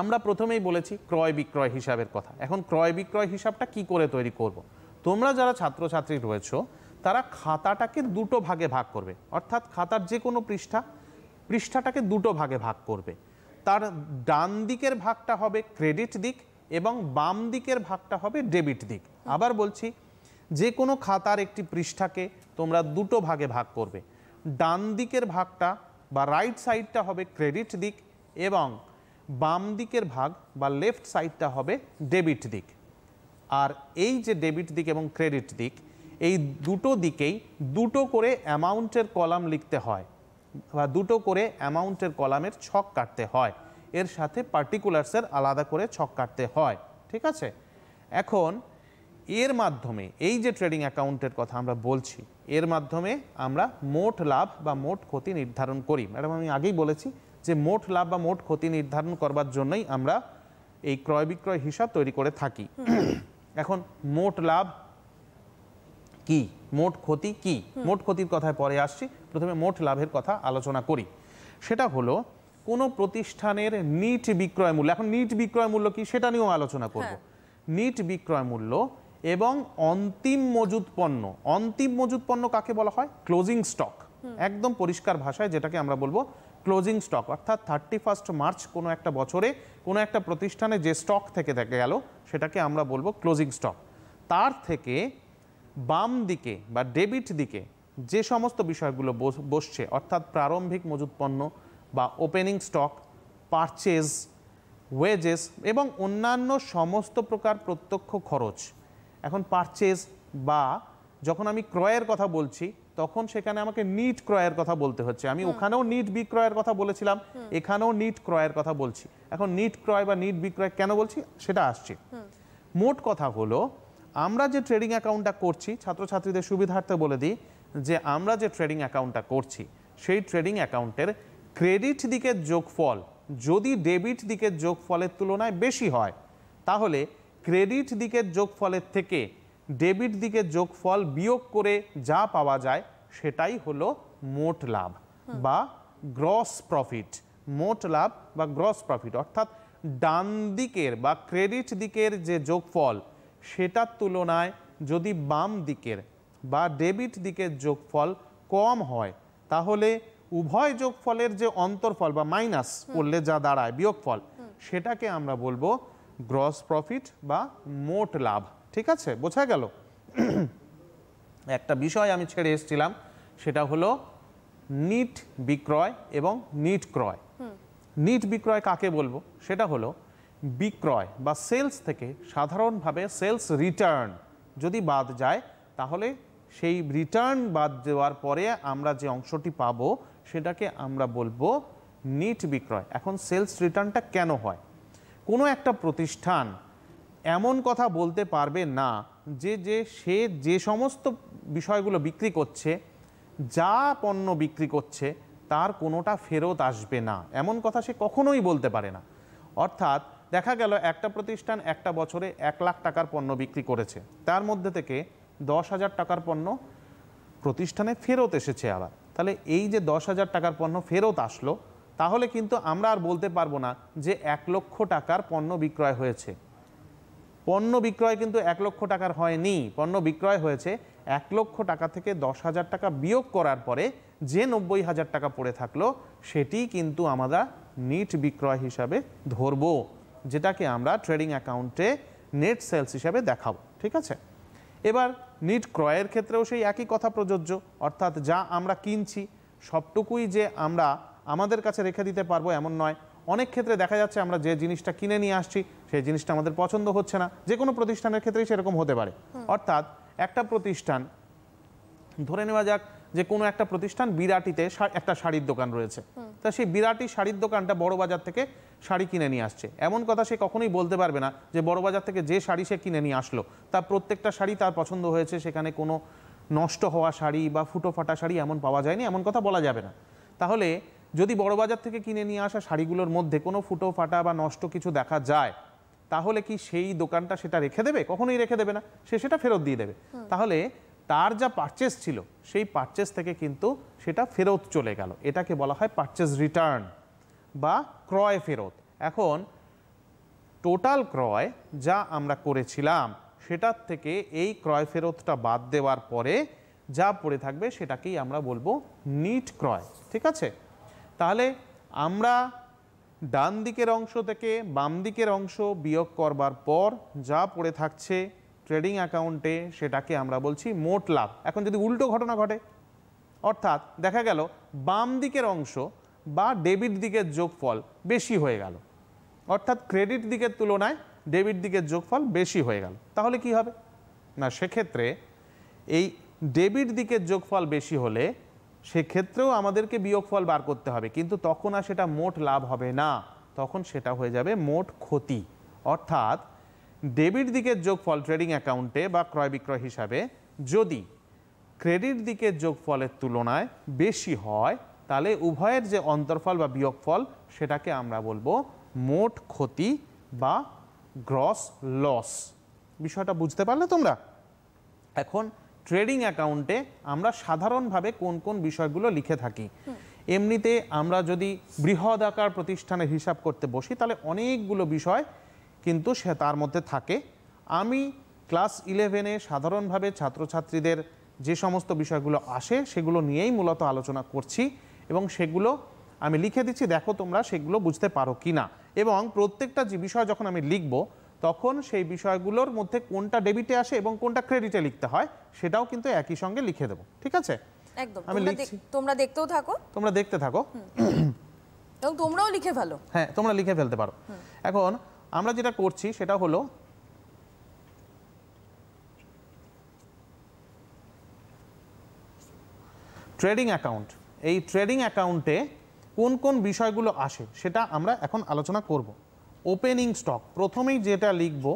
আমরা প্রথমেই বলেছি ক্রয় বিক্রয় হিসাবের কথা এখন ক্রয় বিক্রয় হিসাবটা কি করে তৈরি করব। তোমরা যারা ছাত্রছাত্রী রয়েছ তারা খাতাটাকে দুটো ভাগে ভাগ করবে অর্থাৎ খাতার যে কোনো পৃষ্ঠা পৃষ্ঠাটাকে দুটো ভাগে ভাগ করবে তার ডান দিকের ভাগটা হবে ক্রেডিট দিক এবং বাম দিকের ভাগটা হবে ডেবিট দিক আবার বলছি যে কোনো খাতার একটি পৃষ্ঠাকে তোমরা দুটো ভাগে ভাগ করবে ডান দিকের ভাগটা বা রাইট সাইডটা হবে ক্রেডিট দিক এবং বাম দিকের ভাগ বা লেফট সাইডটা হবে ডেবিট দিক আর এই যে ডেবিট দিক এবং ক্রেডিট দিক এই দুটো দিকেই দুটো করে অ্যামাউন্টের কলাম লিখতে হয় বা দুটো করে অ্যামাউন্টের কলামের ছক কাটতে হয় এর সাথে পার্টিকুলার্সের আলাদা করে ছক কাটতে হয় ঠিক আছে এখন এর মাধ্যমে এই যে ট্রেডিং অ্যাকাউন্টের কথা আমরা বলছি এর মাধ্যমে আমরা মোট লাভ বা মোট ক্ষতি নির্ধারণ করি ম্যাডাম আমি আগেই বলেছি যে মোট লাভ বা মোট ক্ষতি নির্ধারণ করবার জন্যই আমরা এই ক্রয় বিক্রয় হিসাব তৈরি করে থাকি এখন মোট লাভ কি মোট ক্ষতি কি মোট ক্ষতির কথায় পরে আসছি প্রথমে মোট লাভের কথা আলোচনা করি সেটা হলো কোনো প্রতিষ্ঠানের নিট বিক্রয় মূল্য এখন নিট বিক্রয় মূল্য কি সেটা নিয়েও আলোচনা করব হ্যাঁ। নিট বিক্রয় মূল্য এবং অন্তিম মজুদ পণ্য অন্তিম মজুদ পণ্য কাকে বলা হয় ক্লোজিং স্টক একদম পরিষ্কার ভাষায় যেটাকে আমরা বলবো ক্লোজিং স্টক অর্থাৎ থার্টি ফার্স্ট মার্চ কোনো একটা বছরে কোনো একটা প্রতিষ্ঠানে যে স্টক থেকে থেকে গেল সেটাকে আমরা বলবো ক্লোজিং স্টক তার থেকে বাম দিকে বা ডেবিট দিকে যে সমস্ত বিষয়গুলো বসছে অর্থাৎ প্রারম্ভিক মজুত পণ্য বা ওপেনিং স্টক পারচেজ ওয়েজেস এবং অন্যান্য সমস্ত প্রকার প্রত্যক্ষ খরচ এখন পারচেজ বা যখন আমি ক্রয়ের কথা বলছি তখন সেখানে আমাকে নিট ক্রয়ের কথা বলতে হচ্ছে আমি ওখানেও নিট বিক্রয়ের কথা বলেছিলাম এখানেও নিট ক্রয়ের কথা বলছি এখন নিট ক্রয় বা নিট বিক্রয় কেন বলছি সেটা আসছে মোট কথা হলো আমরা যে ট্রেডিং অ্যাকাউন্টটা করছি ছাত্রছাত্রীদের সুবিধার্থে বলে দিই যে আমরা যে ট্রেডিং অ্যাকাউন্টটা করছি সেই ট্রেডিং অ্যাকাউন্টের ক্রেডিট দিকের যোগফল যদি ডেবিট দিকের যোগফলের তুলনায় বেশি হয় তাহলে ক্রেডিট দিকের যোগফলের থেকে ডেবিট দিকের যোগফল বিয়োগ করে যা পাওয়া যায় সেটাই হলো মোট লাভ বা গ্রস প্রফিট মোট লাভ বা গ্রস প্রফিট অর্থাৎ ডান দিকের বা ক্রেডিট দিকের যে যোগফল সেটার তুলনায় যদি বাম দিকের বা ডেবিট দিকের যোগফল কম হয় তাহলে উভয় যোগফলের যে অন্তরফল বা মাইনাস করলে যা দাঁড়ায় বিয়োগফল সেটাকে আমরা বলবো গ্রস প্রফিট বা মোট লাভ ঠিক আছে বোঝা গেল একটা বিষয় আমি ছেড়ে এসেছিলাম সেটা হলো নিট বিক্রয় এবং নিট ক্রয় নিট বিক্রয় কাকে বলবো সেটা হলো বিক্রয় বা সেলস থেকে সাধারণভাবে সেলস রিটার্ন যদি বাদ যায় তাহলে সেই রিটার্ন বাদ দেওয়ার পরে আমরা যে অংশটি পাব সেটাকে আমরা বলবো নিট বিক্রয় এখন সেলস রিটার্নটা কেন হয় কোনো একটা প্রতিষ্ঠান এমন কথা বলতে পারবে না যে যে সে যে সমস্ত বিষয়গুলো বিক্রি করছে যা পণ্য বিক্রি করছে তার কোনোটা ফেরত আসবে না এমন কথা সে কখনোই বলতে পারে না অর্থাৎ দেখা গেল একটা প্রতিষ্ঠান একটা বছরে এক লাখ টাকার পণ্য বিক্রি করেছে তার মধ্যে থেকে দশ হাজার টাকার পণ্য প্রতিষ্ঠানে ফেরত এসেছে আবার তাহলে এই যে দশ হাজার টাকার পণ্য ফেরত আসলো তাহলে কিন্তু আমরা আর বলতে পারবো না যে এক লক্ষ টাকার পণ্য বিক্রয় হয়েছে পণ্য বিক্রয় কিন্তু এক লক্ষ টাকার হয়নি পণ্য বিক্রয় হয়েছে এক লক্ষ টাকা থেকে দশ হাজার টাকা বিয়োগ করার পরে যে নব্বই হাজার টাকা পড়ে থাকলো সেটি কিন্তু আমরা নিট বিক্রয় হিসাবে ধরবো যেটাকে আমরা ট্রেডিং অ্যাকাউন্টে নেট সেলস হিসাবে দেখাবো ঠিক আছে এবার নিট ক্রয়ের ক্ষেত্রেও সেই একই কথা প্রযোজ্য অর্থাৎ যা আমরা কিনছি সবটুকুই যে আমরা আমাদের কাছে রেখে দিতে পারবো এমন নয় অনেক ক্ষেত্রে দেখা যাচ্ছে আমরা যে জিনিসটা কিনে নিয়ে আসছি সেই জিনিসটা আমাদের পছন্দ হচ্ছে না যে কোনো প্রতিষ্ঠানের ক্ষেত্রেই সেরকম হতে পারে অর্থাৎ একটা প্রতিষ্ঠান ধরে নেওয়া যাক যে কোনো একটা প্রতিষ্ঠান বিরাটিতে একটা শাড়ির দোকান রয়েছে তা সেই বিরাটি শাড়ির দোকানটা বড় বাজার থেকে শাড়ি কিনে নিয়ে আসছে এমন কথা সে কখনোই বলতে পারবে না যে বড় বাজার থেকে যে শাড়ি সে কিনে নিয়ে আসলো তার প্রত্যেকটা শাড়ি তার পছন্দ হয়েছে সেখানে কোনো নষ্ট হওয়া শাড়ি বা ফুটো ফাটা শাড়ি এমন পাওয়া যায়নি এমন কথা বলা যাবে না তাহলে যদি বড় বাজার থেকে কিনে নিয়ে আসা শাড়িগুলোর মধ্যে কোনো ফুটো ফাটা বা নষ্ট কিছু দেখা যায় তাহলে কি সেই দোকানটা সেটা রেখে দেবে কখনোই রেখে দেবে না সে সেটা ফেরত দিয়ে দেবে তাহলে তার যা পারচেস ছিল সেই পারচেস থেকে কিন্তু সেটা ফেরত চলে গেল এটাকে বলা হয় পারচেস রিটার্ন বা ক্রয় ফেরত এখন টোটাল ক্রয় যা আমরা করেছিলাম সেটার থেকে এই ক্রয় ফেরতটা বাদ দেওয়ার পরে যা পড়ে থাকবে সেটাকেই আমরা বলবো নিট ক্রয় ঠিক আছে তাহলে আমরা ডান দিকের অংশ থেকে বাম দিকের অংশ বিয়োগ করবার পর যা পড়ে থাকছে ট্রেডিং অ্যাকাউন্টে সেটাকে আমরা বলছি মোট লাভ এখন যদি উল্টো ঘটনা ঘটে অর্থাৎ দেখা গেল বাম দিকের অংশ বা ডেবিট দিকের যোগফল বেশি হয়ে গেল অর্থাৎ ক্রেডিট দিকের তুলনায় ডেবিট দিকের যোগফল বেশি হয়ে গেল তাহলে কি হবে না সেক্ষেত্রে এই ডেবিট দিকের যোগফল বেশি হলে সেক্ষেত্রেও আমাদেরকে বিয়োগফল বার করতে হবে কিন্তু তখন আর সেটা মোট লাভ হবে না তখন সেটা হয়ে যাবে মোট ক্ষতি অর্থাৎ ডেবিট দিকের যোগফল ট্রেডিং অ্যাকাউন্টে বা ক্রয় বিক্রয় হিসাবে যদি ক্রেডিট দিকের যোগফলের তুলনায় বেশি হয় তাহলে উভয়ের যে অন্তর্ফল বা বিয়োগফল সেটাকে আমরা বলবো মোট ক্ষতি বা গ্রস লস বিষয়টা বুঝতে পারলে তোমরা এখন ট্রেডিং অ্যাকাউন্টে আমরা সাধারণভাবে কোন কোন বিষয়গুলো লিখে থাকি এমনিতে আমরা যদি বৃহদাকার প্রতিষ্ঠানের হিসাব করতে বসি তাহলে অনেকগুলো বিষয় কিন্তু সে তার মধ্যে থাকে আমি ক্লাস ইলেভেনে সাধারণভাবে ছাত্রছাত্রীদের যে সমস্ত বিষয়গুলো আসে সেগুলো নিয়েই মূলত আলোচনা করছি এবং সেগুলো আমি লিখে দিচ্ছি দেখো তোমরা সেগুলো বুঝতে পারো কি না এবং প্রত্যেকটা যে বিষয় যখন আমি লিখব তখন সেই বিষয়গুলোর মধ্যে কোনটা ডেবিটে আসে এবং কোনটা ক্রেডিটে লিখতে হয় সেটাও কিন্তু একই সঙ্গে লিখে দেবো ঠিক আছে একদম আমি তোমরা দেখতেও থাকো তোমরা দেখতে থাকো এবং তোমরাও লিখে ফেলো হ্যাঁ তোমরা লিখে ফেলতে পারো এখন আমরা যেটা করছি সেটা হলো ট্রেডিং অ্যাকাউন্ট এই ট্রেডিং অ্যাকাউন্টে কোন কোন বিষয়গুলো আসে সেটা আমরা এখন আলোচনা করব ওপেনিং স্টক প্রথমেই যেটা লিখব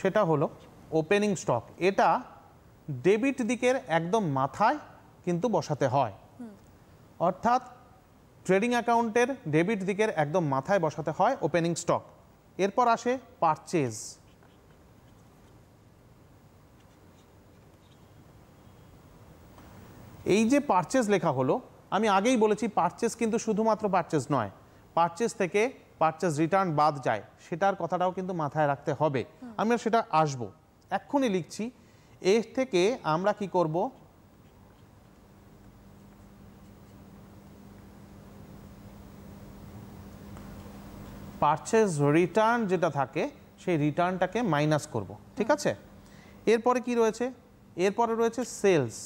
সেটা হলো ওপেনিং স্টক এটা ডেবিট দিকের একদম মাথায় কিন্তু বসাতে হয় অর্থাৎ ট্রেডিং অ্যাকাউন্টের ডেবিট দিকের একদম মাথায় বসাতে হয় ওপেনিং স্টক এরপর আসে পারচেজ এই যে পারচেজ লেখা হলো আমি আগেই বলেছি পারচেজ কিন্তু শুধুমাত্র পারচেজ নয় পারচেজ থেকে পারচেজ রিটার্ন বাদ যায় সেটার কথাটাও কিন্তু মাথায় রাখতে হবে আমরা সেটা আসব এক্ষুনি লিখছি এর থেকে আমরা কি করব পারচেস রিটার্ন যেটা থাকে সেই রিটার্নটাকে মাইনাস করব ঠিক আছে এরপরে কি রয়েছে এরপরে রয়েছে সেলস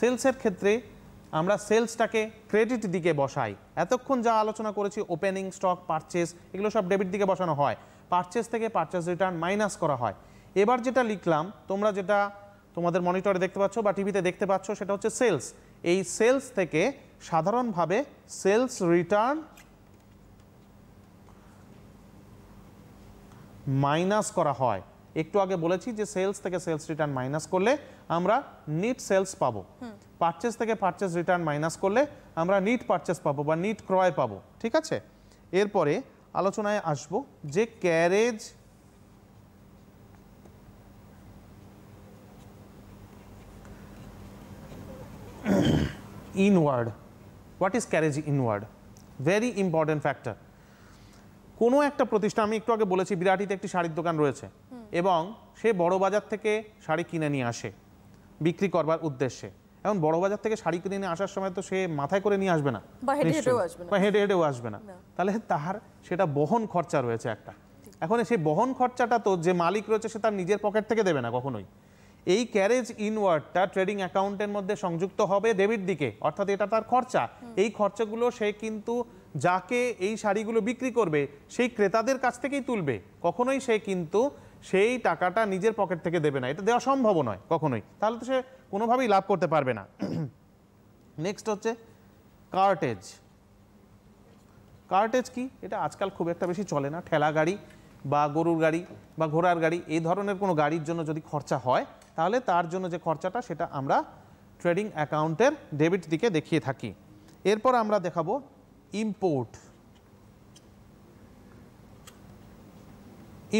সেলসের ক্ষেত্রে আমরা সেলসটাকে ক্রেডিট দিকে বসাই এতক্ষণ যা আলোচনা করেছি ওপেনিং স্টক পারচেস এগুলো সব ডেবিট দিকে বসানো হয় পারচেস থেকে পারচেস রিটার্ন মাইনাস করা হয় এবার যেটা লিখলাম তোমরা যেটা তোমাদের মনিটরে দেখতে পাচ্ছ বা টিভিতে দেখতে পাচ্ছ সেটা হচ্ছে সেলস এই সেলস থেকে সাধারণভাবে সেলস রিটার্ন মাইনাস করা হয় একটু আগে বলেছি যে সেলস থেকে সেলস রিটার্ন মাইনাস করলে আমরা নিট সেলস পাবো পারচেস থেকে পারচেস রিটার্ন মাইনাস করলে আমরা নিট পারচেস পাবো বা নিট ক্রয় পাবো ঠিক আছে এরপরে আলোচনায় আসব যে carriage inward what is carriage inward very important factor কোনো একটা প্রতিষ্ঠান আমি একটু আগে বলেছি বিরাটিতে একটি শাড়ির দোকান রয়েছে এবং সে বড় বাজার থেকে শাড়ি কিনে নিয়ে আসে বিক্রি করবার উদ্দেশ্যে এখন বড় বাজার থেকে শাড়ি কিনে নিয়ে আসার সময় তো সে মাথায় করে নিয়ে আসবে না বা হেঁটে হেঁটেও আসবে না তাহলে তাহার সেটা বহন খরচা রয়েছে একটা এখন সেই বহন খরচাটা তো যে মালিক রয়েছে সে তার নিজের পকেট থেকে দেবে না কখনোই এই ক্যারেজ ইনওয়ার্ডটা ট্রেডিং অ্যাকাউন্টের মধ্যে সংযুক্ত হবে ডেবিট দিকে অর্থাৎ এটা তার খরচা এই খরচাগুলো সে কিন্তু যাকে এই শাড়িগুলো বিক্রি করবে সেই ক্রেতাদের কাছ থেকেই তুলবে কখনোই সে কিন্তু সেই টাকাটা নিজের পকেট থেকে দেবে না এটা দেওয়া সম্ভব নয় কখনোই তাহলে তো সে কোনোভাবেই লাভ করতে পারবে না নেক্সট হচ্ছে কার্টেজ কার্টেজ কি এটা আজকাল খুব একটা বেশি চলে না ঠেলা গাড়ি বা গরুর গাড়ি বা ঘোড়ার গাড়ি এই ধরনের কোনো গাড়ির জন্য যদি খরচা হয় তাহলে তার জন্য যে খরচাটা সেটা আমরা ট্রেডিং অ্যাকাউন্টের ডেবিট দিকে দেখিয়ে থাকি এরপর আমরা দেখাবো import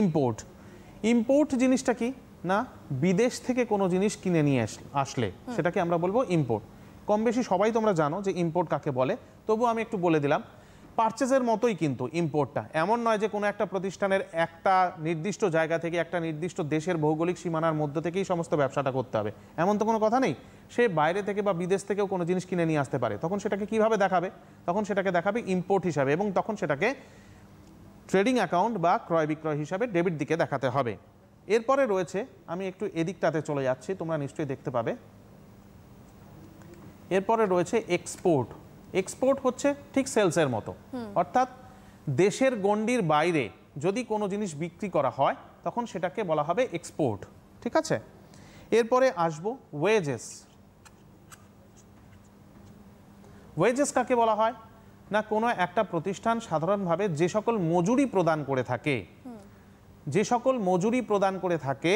ইম্পোর্ট ইম্পোর্ট জিনিসটা কি না বিদেশ থেকে কোনো জিনিস কিনে নিয়ে আসলে সেটাকে আমরা বলবো ইম্পোর্ট কম বেশি সবাই তোমরা জানো যে ইম্পোর্ট কাকে বলে তবু আমি একটু বলে দিলাম পারচেজের মতোই কিন্তু ইম্পোর্টটা এমন নয় যে কোনো একটা প্রতিষ্ঠানের একটা নির্দিষ্ট জায়গা থেকে একটা নির্দিষ্ট দেশের ভৌগোলিক সীমানার মধ্য থেকেই সমস্ত ব্যবসাটা করতে হবে এমন তো কোনো কথা নেই সে বাইরে থেকে বা বিদেশ থেকেও কোনো জিনিস কিনে নিয়ে আসতে পারে তখন সেটাকে কিভাবে দেখাবে তখন সেটাকে দেখাবে ইম্পোর্ট হিসাবে এবং তখন সেটাকে ট্রেডিং অ্যাকাউন্ট বা ক্রয় বিক্রয় হিসাবে ডেবিট দিকে দেখাতে হবে এরপরে রয়েছে আমি একটু এদিকটাতে চলে যাচ্ছি তোমরা নিশ্চয়ই দেখতে পাবে এরপরে রয়েছে এক্সপোর্ট এক্সপোর্ট হচ্ছে ঠিক সেলসের মতো অর্থাৎ দেশের গণ্ডির বাইরে যদি কোনো জিনিস বিক্রি করা হয় তখন সেটাকে বলা হবে এক্সপোর্ট ঠিক আছে এরপরে আসবো ওয়েজেস ওয়েজেস কাকে বলা হয় না কোনো একটা প্রতিষ্ঠান সাধারণভাবে যে সকল মজুরি প্রদান করে থাকে যে সকল মজুরি প্রদান করে থাকে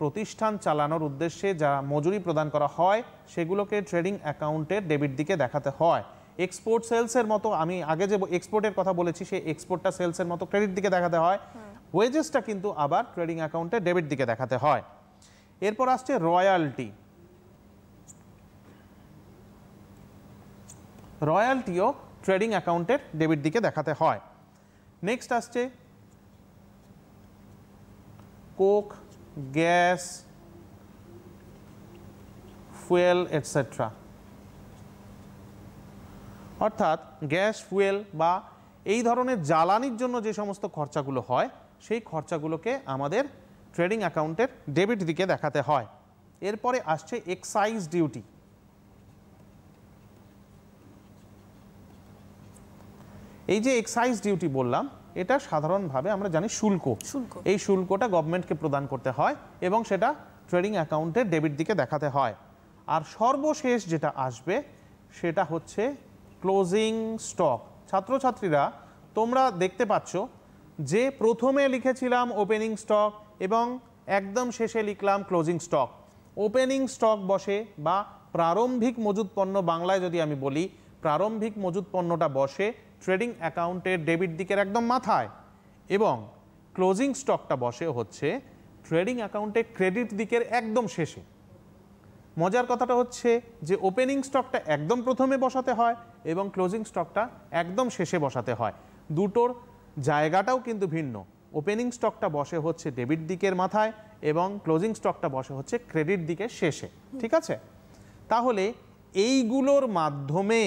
প্রতিষ্ঠান চালানোর উদ্দেশ্যে যা মজুরি প্রদান করা হয় সেগুলোকে ট্রেডিং অ্যাকাউন্টের ডেবিট দিকে দেখাতে হয় এক্সপোর্ট সেলসের মতো আমি আগে যে এক্সপোর্টের কথা বলেছি সেই এক্সপোর্টটা সেলসের মতো ক্রেডিট দিকে দেখাতে হয় ওয়েজেসটা কিন্তু আবার ট্রেডিং অ্যাকাউন্টে ডেবিট দিকে দেখাতে হয় এরপর আসছে রয়্যালটি রয়্যালটিও ট্রেডিং অ্যাকাউন্টের ডেবিট দিকে দেখাতে হয় নেক্সট আসছে কোক গ্যাস ফুয়েল এটসেট্রা অর্থাৎ গ্যাস ফুয়েল বা এই ধরনের জ্বালানির জন্য যে সমস্ত খরচাগুলো হয় সেই খরচাগুলোকে আমাদের ট্রেডিং অ্যাকাউন্টের ডেবিট দিকে দেখাতে হয় এরপরে আসছে এক্সাইজ ডিউটি এই যে এক্সাইজ ডিউটি বললাম এটা সাধারণভাবে আমরা জানি শুল্ক এই শুল্কটা গভর্নমেন্টকে প্রদান করতে হয় এবং সেটা ট্রেডিং অ্যাকাউন্টের ডেবিট দিকে দেখাতে হয় আর সর্বশেষ যেটা আসবে সেটা হচ্ছে ক্লোজিং স্টক ছাত্রছাত্রীরা তোমরা দেখতে পাচ্ছ যে প্রথমে লিখেছিলাম ওপেনিং স্টক এবং একদম শেষে লিখলাম ক্লোজিং স্টক ওপেনিং স্টক বসে বা প্রারম্ভিক মজুদ পণ্য বাংলায় যদি আমি বলি প্রারম্ভিক মজুদ পণ্যটা বসে ট্রেডিং অ্যাকাউন্টের ডেবিট দিকের একদম মাথায় এবং ক্লোজিং স্টকটা বসে হচ্ছে ট্রেডিং অ্যাকাউন্টে ক্রেডিট দিকের একদম শেষে মজার কথাটা হচ্ছে যে ওপেনিং স্টকটা একদম প্রথমে বসাতে হয় এবং ক্লোজিং স্টকটা একদম শেষে বসাতে হয় দুটোর জায়গাটাও কিন্তু ভিন্ন ওপেনিং স্টকটা বসে হচ্ছে ডেবিট দিকের মাথায় এবং ক্লোজিং স্টকটা বসে হচ্ছে ক্রেডিট দিকের শেষে ঠিক আছে তাহলে এইগুলোর মাধ্যমে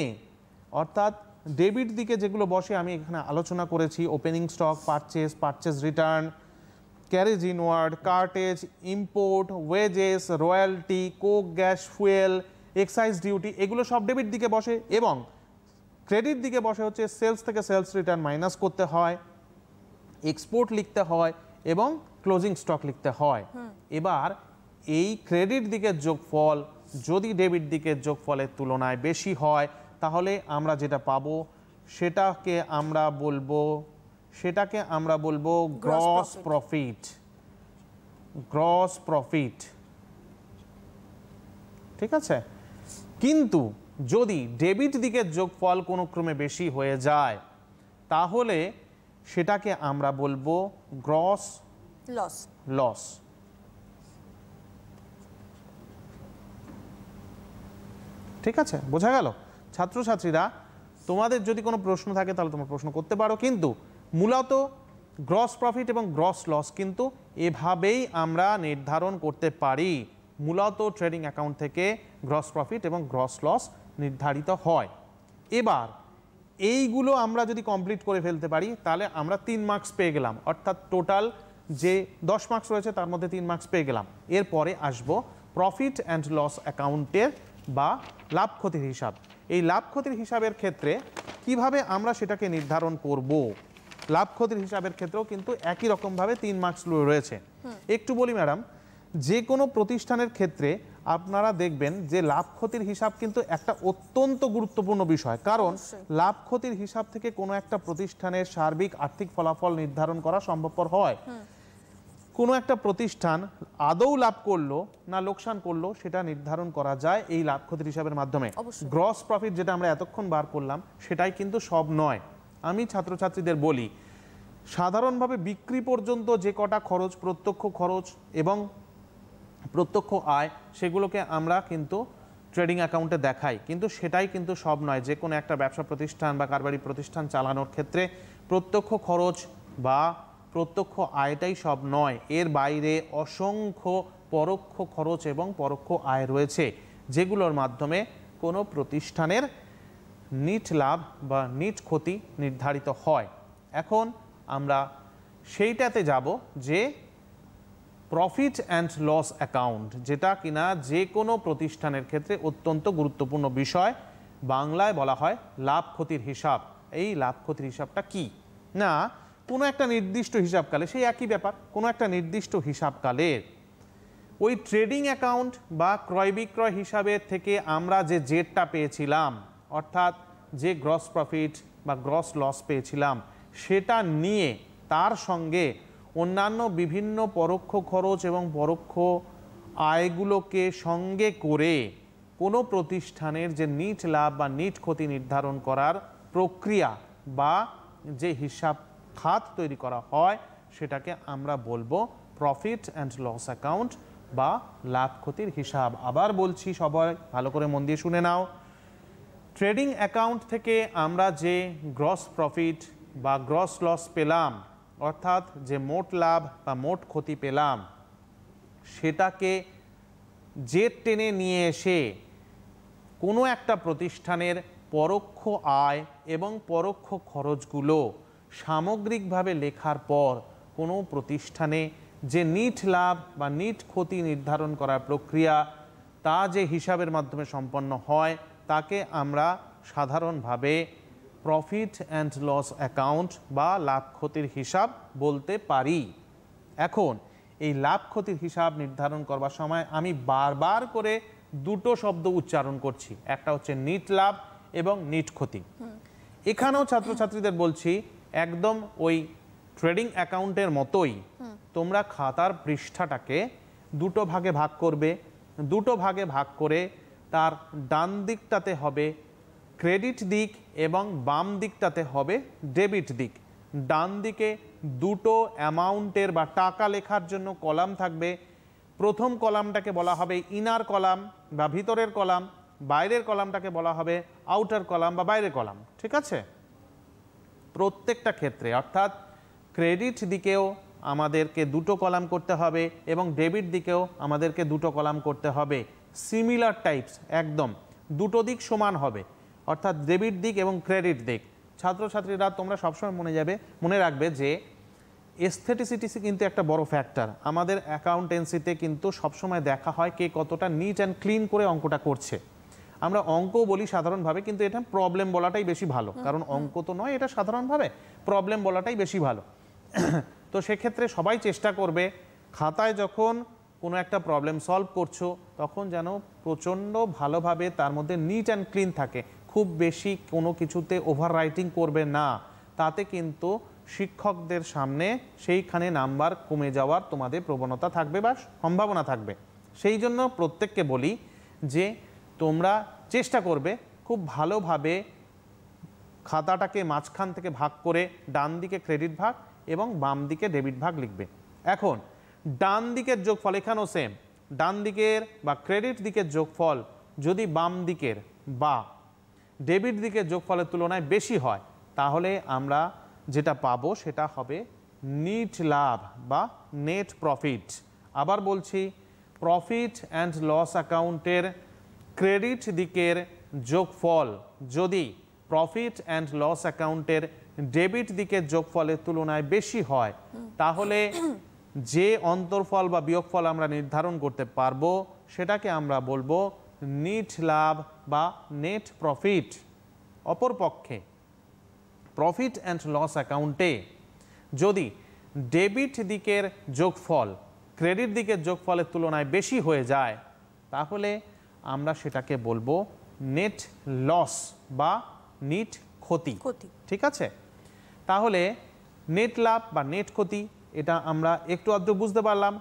অর্থাৎ ডেবিট দিকে যেগুলো বসে আমি এখানে আলোচনা করেছি opening stock purchase purchase return carriage inward cartage import wages royalty coke gas fuel excise duty এগুলো সব ডেবিট দিকে বসে এবং ক্রেডিট দিকে বসে হচ্ছে সেলস থেকে সেলস রিটার্ন মাইনাস করতে হয় এক্সপোর্ট লিখতে হয় এবং ক্লোজিং স্টক লিখতে হয় এবার এই ক্রেডিট দিকের যোগফল যদি ডেবিট দিকের যোগফলের তুলনায় বেশি হয় তাহলে আমরা যেটা পাবো সেটাকে আমরা বলবো সেটাকে আমরা বলবো গ্রস প্রফিট গ্রস প্রফিট ঠিক আছে কিন্তু যদি ডেবিট দিকের যোগফল কোনো ক্রমে বেশি হয়ে যায় তাহলে সেটাকে আমরা বলবো গ্রস লস লস ঠিক আছে বোঝা গেল ছাত্রছাত্রীরা তোমাদের যদি কোনো প্রশ্ন থাকে তাহলে তোমার প্রশ্ন করতে পারো কিন্তু মূলত গ্রস প্রফিট এবং গ্রস লস কিন্তু এভাবেই আমরা নির্ধারণ করতে পারি মূলত ট্রেডিং অ্যাকাউন্ট থেকে গ্রস প্রফিট এবং গ্রস লস নির্ধারিত হয় এবার এইগুলো আমরা যদি কমপ্লিট করে ফেলতে পারি তাহলে আমরা তিন মার্কস পেয়ে গেলাম অর্থাৎ টোটাল যে দশ মার্কস রয়েছে তার মধ্যে তিন মার্কস পেয়ে গেলাম এরপরে আসব প্রফিট অ্যান্ড লস অ্যাকাউন্টের বা লাভ ক্ষতির হিসাব এই লাভ ক্ষতির হিসাবের ক্ষেত্রে কিভাবে আমরা সেটাকে নির্ধারণ করব লাভ ক্ষতির হিসাবের ক্ষেত্রেও কিন্তু একই রকমভাবে তিন মার্কস রয়েছে একটু বলি ম্যাডাম যে কোনো প্রতিষ্ঠানের ক্ষেত্রে আপনারা দেখবেন যে লাভ ক্ষতির হিসাব কিন্তু একটা অত্যন্ত গুরুত্বপূর্ণ বিষয় কারণ লাভ ক্ষতির হিসাব থেকে কোনো একটা প্রতিষ্ঠানের সার্বিক আর্থিক ফলাফল নির্ধারণ করা সম্ভবপর হয় কোনো একটা প্রতিষ্ঠান আদৌ লাভ করলো না লোকসান করলো সেটা নির্ধারণ করা যায় এই লাভ ক্ষতির হিসাবের মাধ্যমে গ্রস প্রফিট যেটা আমরা এতক্ষণ বার করলাম সেটাই কিন্তু সব নয় আমি ছাত্রছাত্রীদের বলি সাধারণভাবে বিক্রি পর্যন্ত যে কটা খরচ প্রত্যক্ষ খরচ এবং প্রত্যক্ষ আয় সেগুলোকে আমরা কিন্তু ট্রেডিং অ্যাকাউন্টে দেখাই কিন্তু সেটাই কিন্তু সব নয় যে কোনো একটা ব্যবসা প্রতিষ্ঠান বা কারবারি প্রতিষ্ঠান চালানোর ক্ষেত্রে প্রত্যক্ষ খরচ বা প্রত্যক্ষ আয়টাই সব নয় এর বাইরে অসংখ্য পরোক্ষ খরচ এবং পরোক্ষ আয় রয়েছে যেগুলোর মাধ্যমে কোনো প্রতিষ্ঠানের নিট লাভ বা নিট ক্ষতি নির্ধারিত হয় এখন আমরা সেইটাতে যাব যে প্রফিট অ্যান্ড লস অ্যাকাউন্ট যেটা কিনা যে কোনো প্রতিষ্ঠানের ক্ষেত্রে অত্যন্ত গুরুত্বপূর্ণ বিষয় বাংলায় বলা হয় লাভ ক্ষতির হিসাব এই লাভ ক্ষতির হিসাবটা কি না কোনো একটা নির্দিষ্ট হিসাবকালে সেই একই ব্যাপার কোনো একটা নির্দিষ্ট হিসাবকালে ওই ট্রেডিং অ্যাকাউন্ট বা ক্রয় বিক্রয় হিসাবের থেকে আমরা যে জেটটা পেয়েছিলাম অর্থাৎ যে গ্রস প্রফিট বা গ্রস লস পেয়েছিলাম সেটা নিয়ে তার সঙ্গে অন্যান্য বিভিন্ন পরোক্ষ খরচ এবং পরোক্ষ আয়গুলোকে সঙ্গে করে কোনো প্রতিষ্ঠানের যে নিট লাভ বা নিট ক্ষতি নির্ধারণ করার প্রক্রিয়া বা যে হিসাব খাত তৈরি করা হয় সেটাকে আমরা বলবো প্রফিট অ্যান্ড লস অ্যাকাউন্ট বা লাভ ক্ষতির হিসাব আবার বলছি সবাই ভালো করে মন দিয়ে শুনে নাও ট্রেডিং অ্যাকাউন্ট থেকে আমরা যে গ্রস প্রফিট বা গ্রস লস পেলাম অর্থাৎ যে মোট লাভ বা মোট ক্ষতি পেলাম সেটাকে যে টেনে নিয়ে এসে কোনো একটা প্রতিষ্ঠানের পরোক্ষ আয় এবং পরোক্ষ খরচগুলো সামগ্রিকভাবে লেখার পর কোনো প্রতিষ্ঠানে যে নিট লাভ বা নিট ক্ষতি নির্ধারণ করার প্রক্রিয়া তা যে হিসাবের মাধ্যমে সম্পন্ন হয় তাকে আমরা সাধারণভাবে প্রফিট অ্যান্ড লস অ্যাকাউন্ট বা লাভ ক্ষতির হিসাব বলতে পারি এখন এই লাভ ক্ষতির হিসাব নির্ধারণ করবার সময় আমি বারবার করে দুটো শব্দ উচ্চারণ করছি একটা হচ্ছে নিট লাভ এবং নিট ক্ষতি এখানেও ছাত্রছাত্রীদের বলছি একদম ওই ট্রেডিং অ্যাকাউন্টের মতোই তোমরা খাতার পৃষ্ঠাটাকে দুটো ভাগে ভাগ করবে দুটো ভাগে ভাগ করে তার ডান দিকটাতে হবে ক্রেডিট দিক এবং বাম দিকটাতে হবে ডেবিট দিক ডান দিকে দুটো অ্যামাউন্টের বা টাকা লেখার জন্য কলাম থাকবে প্রথম কলামটাকে বলা হবে ইনার কলাম বা ভিতরের কলাম বাইরের কলামটাকে বলা হবে আউটার কলাম বা বাইরের কলাম ঠিক আছে প্রত্যেকটা ক্ষেত্রে অর্থাৎ ক্রেডিট দিকেও আমাদেরকে দুটো কলাম করতে হবে এবং ডেবিট দিকেও আমাদেরকে দুটো কলাম করতে হবে সিমিলার টাইপস একদম দুটো দিক সমান হবে অর্থাৎ ডেবিট দিক এবং ক্রেডিট দিক ছাত্রছাত্রীরা তোমরা সবসময় মনে যাবে মনে রাখবে যে এস্থেটিসিটি কিন্তু একটা বড় ফ্যাক্টর আমাদের অ্যাকাউন্টেন্সিতে কিন্তু সবসময় দেখা হয় কে কতটা নিট অ্যান্ড ক্লিন করে অঙ্কটা করছে আমরা অঙ্ক বলি সাধারণভাবে কিন্তু এটা প্রবলেম বলাটাই বেশি ভালো কারণ অঙ্ক তো নয় এটা সাধারণভাবে প্রবলেম বলাটাই বেশি ভালো [CLEARS THROAT] তো সেক্ষেত্রে সবাই চেষ্টা করবে খাতায় যখন কোনো একটা প্রবলেম সলভ করছো তখন যেন প্রচণ্ড ভালোভাবে তার মধ্যে নিট অ্যান্ড ক্লিন থাকে খুব বেশি কোনো কিছুতে ওভার রাইটিং করবে না তাতে কিন্তু শিক্ষকদের সামনে সেইখানে নাম্বার কমে যাওয়ার তোমাদের প্রবণতা থাকবে বা সম্ভাবনা থাকবে সেই জন্য প্রত্যেককে বলি যে তোমরা চেষ্টা করবে খুব ভালোভাবে খাতাটাকে মাঝখান থেকে ভাগ করে ডান দিকে ক্রেডিট ভাগ এবং বাম দিকে ডেবিট ভাগ লিখবে এখন ডান দিকের যোগফল এখানেও সেম ডান দিকের বা ক্রেডিট দিকের যোগফল যদি বাম দিকের বা ডেবিট দিকের যোগফলের তুলনায় বেশি হয় তাহলে আমরা যেটা পাবো সেটা হবে নিট লাভ বা নেট প্রফিট আবার বলছি প্রফিট অ্যান্ড লস অ্যাকাউন্টের ক্রেডিট দিকের যোগফল যদি প্রফিট অ্যান্ড লস অ্যাকাউন্টের ডেবিট দিকের যোগফলের তুলনায় বেশি হয় তাহলে যে অন্তর্ফল বা বিয়োগফল আমরা নির্ধারণ করতে পারবো সেটাকে আমরা বলবো নিট লাভ বা নেট প্রফিট অপরপক্ষে প্রফিট অ্যান্ড লস অ্যাকাউন্টে যদি ডেবিট দিকের যোগফল ক্রেডিট দিকের যোগফলের তুলনায় বেশি হয়ে যায় তাহলে আমরা সেটাকে বলবো নেট লস বা নিট ক্ষতি ক্ষতি ঠিক আছে তাহলে নেট লাভ বা নেট ক্ষতি এটা আমরা একটু আধটু বুঝতে পারলাম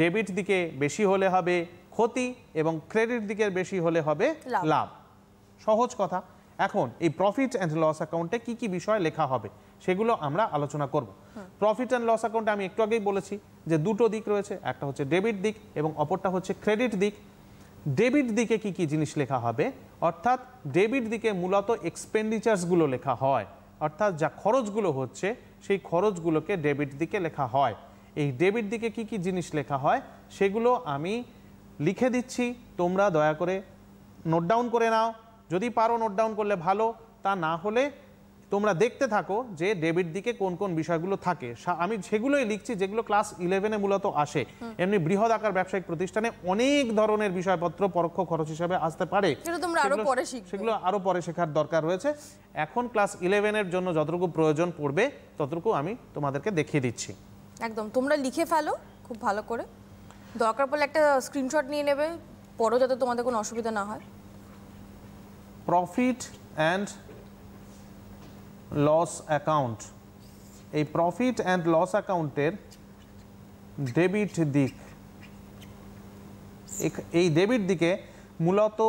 ডেবিট দিকে বেশি হলে হবে ক্ষতি এবং ক্রেডিট দিকে বেশি হলে হবে লাভ সহজ কথা এখন এই প্রফিট অ্যান্ড লস অ্যাকাউন্টে কি কি বিষয় লেখা হবে সেগুলো আমরা আলোচনা করব প্রফিট অ্যান্ড লস অ্যাকাউন্টে আমি একটু আগেই বলেছি যে দুটো দিক রয়েছে একটা হচ্ছে ডেবিট দিক এবং অপরটা হচ্ছে ক্রেডিট দিক ডেবিট দিকে কি কি জিনিস লেখা হবে অর্থাৎ ডেবিট দিকে মূলত এক্সপেন্ডিচার্সগুলো লেখা হয় অর্থাৎ যা খরচগুলো হচ্ছে সেই খরচগুলোকে ডেবিট দিকে লেখা হয় এই ডেবিট দিকে কি কি জিনিস লেখা হয় সেগুলো আমি লিখে দিচ্ছি তোমরা দয়া করে নোট ডাউন করে নাও যদি পারো নোট ডাউন করলে ভালো তা না হলে তোমরা দেখতে থাকো যে ডেবিট দিকে কোন কোন বিষয়গুলো থাকে আমি সেগুলোই লিখছি যেগুলো ক্লাস ইলেভেনে মূলত আসে এমনি বৃহৎ আকার ব্যবসায়িক প্রতিষ্ঠানে অনেক ধরনের বিষয়পত্র পরোক্ষ খরচ হিসাবে আসতে পারে সেগুলো আরও পরে শেখার দরকার রয়েছে এখন ক্লাস ইলেভেনের জন্য যতটুকু প্রয়োজন পড়বে ততটুকু আমি তোমাদেরকে দেখিয়ে দিচ্ছি একদম তোমরা লিখে ফেলো খুব ভালো করে দরকার পড়লে একটা স্ক্রিনশট নিয়ে নেবে পরও যাতে তোমাদের কোনো অসুবিধা না হয় প্রফিট অ্যান্ড লস অ্যাকাউন্ট এই প্রফিট অ্যান্ড লস অ্যাকাউন্টের ডেবিট দিক এই ডেবিট দিকে মূলত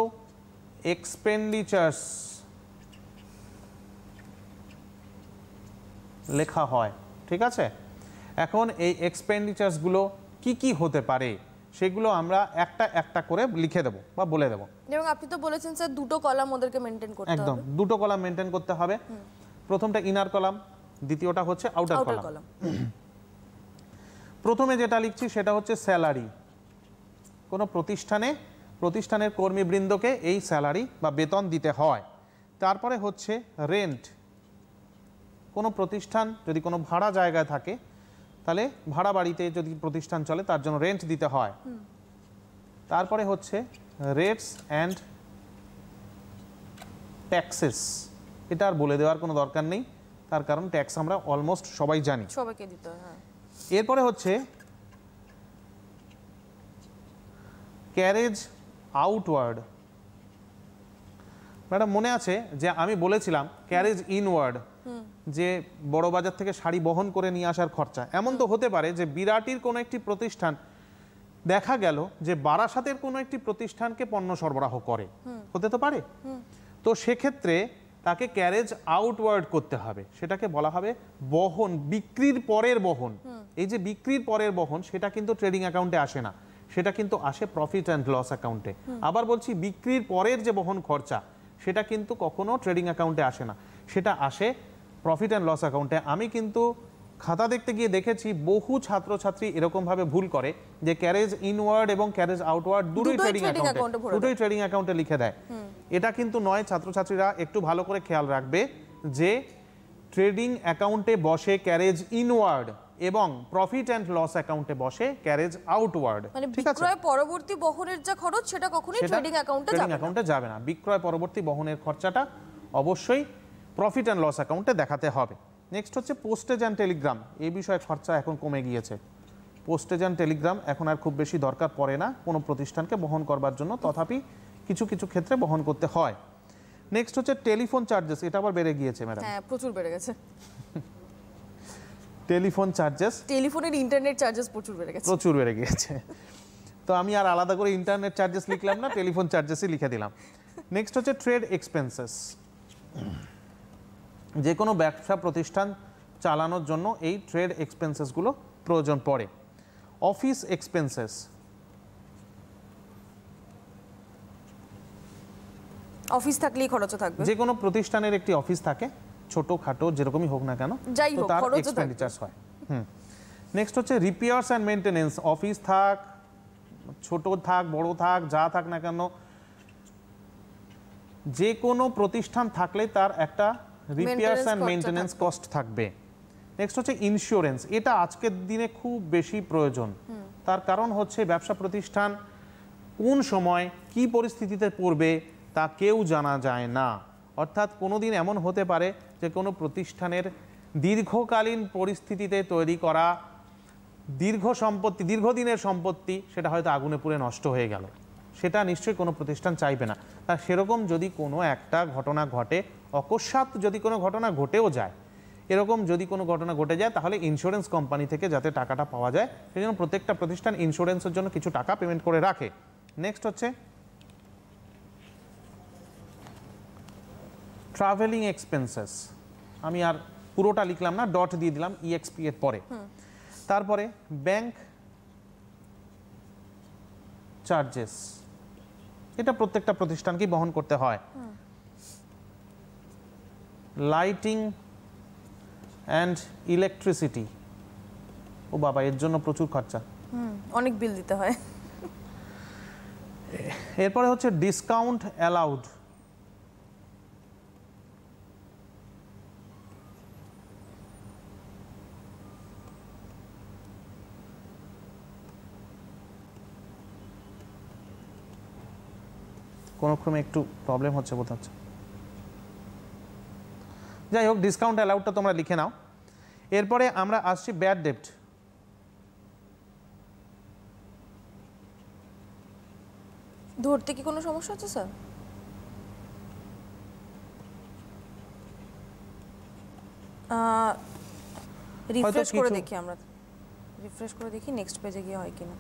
এক্সপেন্ডিচার্স লেখা হয় ঠিক আছে এখন এই এক্সপেন্ডিচার্সগুলো কি কি হতে পারে সেগুলো আমরা একটা একটা করে লিখে দেব বা বলে দেব এবং আপনি তো বলেছেন স্যার দুটো কলাম ওদেরকে মেনটেন করতে হবে একদম দুটো কলাম মেনটেন করতে হবে প্রথমটা ইনার কলাম দ্বিতীয়টা হচ্ছে আউটার কলাম [CLEARS THROAT] প্রথমে যেটা লিখছি সেটা হচ্ছে স্যালারি কোনো প্রতিষ্ঠানে প্রতিষ্ঠানের কর্মীবৃন্দকে এই স্যালারি বা বেতন দিতে হয় তারপরে হচ্ছে রেন্ট কোনো প্রতিষ্ঠান যদি কোনো ভাড়া জায়গায় থাকে তাহলে ভাড়া বাড়িতে যদি প্রতিষ্ঠান চলে তার জন্য রেন্ট দিতে হয় তারপরে হচ্ছে রেটস অ্যান্ড ট্যাক্সেস এটা আর বলে দেওয়ার কোনো দরকার নেই তার কারণ ট্যাক্স আমরা অলমোস্ট সবাই জানি সবাইকে দিতে হয় হ্যাঁ। এরপরে হচ্ছে ক্যারেজ আউটওয়ার্ড ম্যাডাম মনে আছে যে আমি বলেছিলাম ক্যারেজ ইনওয়ার্ড যে বড় বাজার থেকে শাড়ি বহন করে নিয়ে আসার খরচা এমন তো হতে পারে যে বিরাটির কোনো একটি প্রতিষ্ঠান দেখা গেল যে বারাসাতের কোনো একটি প্রতিষ্ঠানকে পণ্য সরবরাহ করে হতে তো পারে তো সেক্ষেত্রে তাকে ক্যারেজ আউটওয়ার্ড করতে হবে সেটাকে বলা হবে বহন বিক্রির পরের বহন এই যে বিক্রির পরের বহন সেটা কিন্তু ট্রেডিং অ্যাকাউন্টে আসে না সেটা কিন্তু আসে প্রফিট অ্যান্ড লস অ্যাকাউন্টে আবার বলছি বিক্রির পরের যে বহন খরচা সেটা কিন্তু কখনো ট্রেডিং অ্যাকাউন্টে আসে না সেটা আসে প্রফিট অ্যান্ড লস অ্যাকাউন্টে আমি কিন্তু খাতা দেখতে গিয়ে দেখেছি বহু ছাত্রছাত্রী এরকমভাবে ভুল করে যে ক্যারেজ ইনওয়ার্ড এবং ক্যারেজ আউটওয়ার্ড দুটোই ট্রেডিং অ্যাকাউন্টে দুটোই ট্রেডিং অ্যাকাউন্টে লিখে দেয় এটা কিন্তু নয় ছাত্রছাত্রীরা একটু ভালো করে খেয়াল রাখবে যে ট্রেডিং অ্যাকাউন্টে বসে ক্যারেজ ইনওয়ার্ড এবং প্রফিট অ্যান্ড লস অ্যাকাউন্টে বসে ক্যারেজ আউটওয়ার্ড মানে বিক্রয় পরবর্তী বহনের যা খরচ সেটা কখনোই ট্রেডিং অ্যাকাউন্টে যাবে অ্যাকাউন্টে যাবে না বিক্রয় পরবর্তী বহনের খরচাটা অবশ্যই প্রফিট অ্যান্ড লস অ্যাকাউন্টে দেখাতে হবে নেক্সট হচ্ছে পোস্টেজ অ্যান্ড টেলিগ্রাম এই বিষয়ে খরচা এখন কমে গিয়েছে পোস্টেজ অ্যান্ড টেলিগ্রাম এখন আর খুব বেশি দরকার পড়ে না কোনো প্রতিষ্ঠানকে বহন করবার জন্য তথাপি কিছু কিছু ক্ষেত্রে বহন করতে হয় নেক্সট হচ্ছে টেলিফোন চার্জেস এটা আবার বেড়ে গিয়েছে ম্যাডাম হ্যাঁ প্রচুর বেড়ে গেছে টেলিফোন চার্জেস টেলিফোনের ইন্টারনেট চার্জেস প্রচুর বেড়ে গেছে প্রচুর বেড়ে গিয়েছে তো আমি আর আলাদা করে ইন্টারনেট চার্জেস লিখলাম না টেলিফোন চার্জেসই লিখে দিলাম নেক্সট হচ্ছে ট্রেড এক্সপেন্সেস যে কোনো ব্যবসা প্রতিষ্ঠান চালানোর জন্য এই ট্রেড এক্সপেন্সেসগুলো প্রয়োজন পড়ে অফিস এক্সপেন্সেস অফিস থাকলেই খরচ থাকবে যে কোনো প্রতিষ্ঠানের একটি অফিস থাকে ছোট খাটো যেরকমই হোক না কেন যাই হোক তার এক্সপেন্ডিচার হয় হুম নেক্সট হচ্ছে রিপেয়ার্স অ্যান্ড মেনটেনেন্স অফিস থাক ছোট থাক বড় থাক যা থাক না কেন যে কোনো প্রতিষ্ঠান থাকলে তার একটা রিপেয়ার্স অ্যান্ড মেনটেন্যান্স কস্ট থাকবে নেক্সট হচ্ছে ইন্স্যুরেন্স এটা আজকের দিনে খুব বেশি প্রয়োজন তার কারণ হচ্ছে ব্যবসা প্রতিষ্ঠান কোন সময় কি পরিস্থিতিতে পড়বে তা কেউ জানা যায় না অর্থাৎ কোনো দিন এমন হতে পারে যে কোনো প্রতিষ্ঠানের দীর্ঘকালীন পরিস্থিতিতে তৈরি করা দীর্ঘ সম্পত্তি দীর্ঘদিনের সম্পত্তি সেটা হয়তো আগুনে পুড়ে নষ্ট হয়ে গেল সেটা নিশ্চয়ই কোনো প্রতিষ্ঠান চাইবে না তা সেরকম যদি কোনো একটা ঘটনা ঘটে অকস্মাৎ যদি কোনো ঘটনা ঘটেও যায় এরকম যদি কোনো ঘটনা ঘটে যায় তাহলে ইন্স্যুরেন্স কোম্পানি থেকে যাতে টাকাটা পাওয়া যায় সেই জন্য প্রত্যেকটা প্রতিষ্ঠান ইন্স্যুরেন্সের জন্য কিছু টাকা পেমেন্ট করে রাখে নেক্সট হচ্ছে ট্রাভেলিং এক্সপেন্সেস আমি আর পুরোটা লিখলাম না ডট দিয়ে দিলাম ইএক্সপি এর পরে তারপরে ব্যাংক চার্জেস এটা প্রত্যেকটা প্রতিষ্ঠানকে বহন করতে হয় লাইটিং অ্যান্ড ইলেকট্রিসিটি ও বাবা এর জন্য প্রচুর খরচা অনেক বিল দিতে হয় এরপরে হচ্ছে ডিসকাউন্ট অ্যালাউড কোনো ক্রমে একটু প্রবলেম হচ্ছে বোধ হচ্ছে যাই হোক ডিসকাউন্ট অ্যালাউডটা তোমরা লিখে নাও এরপরে আমরা আসছি ব্যাড ডেপ্ট ধরতে কি কোনো সমস্যা আছে স্যার রিফ্রেশ করে দেখি আমরা রিফ্রেশ করে দেখি নেক্সট পেজে গিয়ে হয় কিনা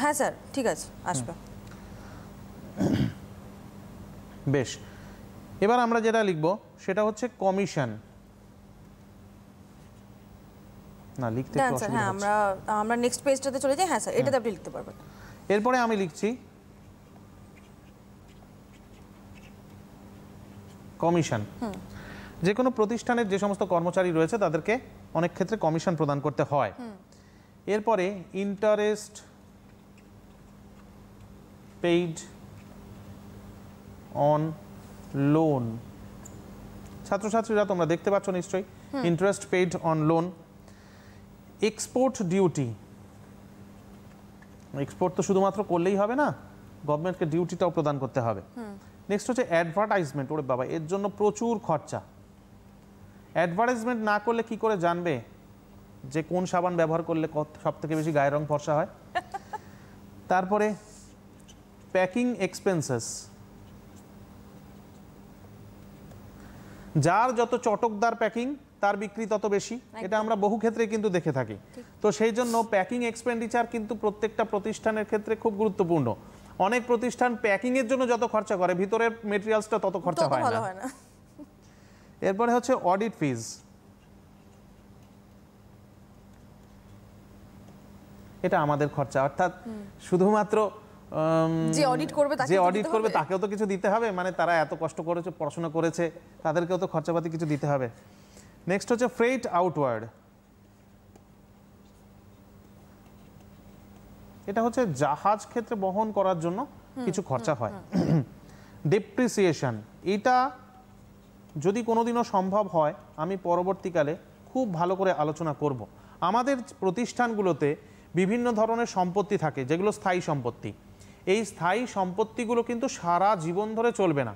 হ্যাঁ স্যার ঠিক আছে আসবে বেশ এবার আমরা যেটা লিখব সেটা হচ্ছে কমিশন না লিখতে হ্যাঁ আমরা আমরা নেক্সট পেজটাতে চলে যাই হ্যাঁ স্যার এটাতে হ্যাঁ। আপনি লিখতে পারবেন এরপরে আমি লিখছি কমিশন যে কোনো প্রতিষ্ঠানের যে সমস্ত কর্মচারী রয়েছে তাদেরকে অনেক ক্ষেত্রে কমিশন প্রদান করতে হয় এরপরে ইন্টারেস্ট পেইড অন লোন ছাত্রছাত্রীরা তোমরা দেখতে পাচ্ছ নিশ্চয়ই interest paid on loan export duty export তো শুধুমাত্র করলেই হবে না গভর্নমেন্টকে ডিউটিটাও প্রদান করতে হবে নেক্সট হচ্ছে অ্যাডভার্টাইজমেন্ট ওরে বাবা এর জন্য প্রচুর খরচা অ্যাডভার্টাইজমেন্ট না করলে কি করে জানবে যে কোন সাবান ব্যবহার করলে সব থেকে বেশি গায়ের রং ফর্সা হয় [LAUGHS] তারপরে প্যাকিং এক্সপেন্সেস যার যত চটকদার প্যাকিং তার বিক্রি তত বেশি এটা আমরা বহু ক্ষেত্রে কিন্তু দেখে থাকি তো সেই জন্য প্যাকিং এক্সপেন্ডিচার কিন্তু প্রত্যেকটা প্রতিষ্ঠানের ক্ষেত্রে খুব গুরুত্বপূর্ণ অনেক প্রতিষ্ঠান প্যাকিংয়ের জন্য যত খরচা করে ভিতরের মেটেরিয়ালসটা তত খরচা হয় না এরপরে হচ্ছে অডিট ফিজ এটা আমাদের খরচা অর্থাৎ শুধুমাত্র যে অডিট করবে যে অডিট করবে তাকেও তো কিছু দিতে হবে মানে তারা এত কষ্ট করেছে পড়াশোনা করেছে তাদেরকেও তো খরচাপাতি কিছু দিতে হবে নেক্সট হচ্ছে ফ্রেট আউটওয়ার্ড এটা হচ্ছে জাহাজ ক্ষেত্রে বহন করার জন্য কিছু খরচা হয় ডেপ্রিসিয়েশন [COUGHS] এটা যদি কোনোদিনও সম্ভব হয় আমি পরবর্তীকালে খুব ভালো করে আলোচনা করব। আমাদের প্রতিষ্ঠানগুলোতে বিভিন্ন ধরনের সম্পত্তি থাকে যেগুলো স্থায়ী সম্পত্তি এই স্থায়ী সম্পত্তিগুলো কিন্তু সারা জীবন ধরে চলবে না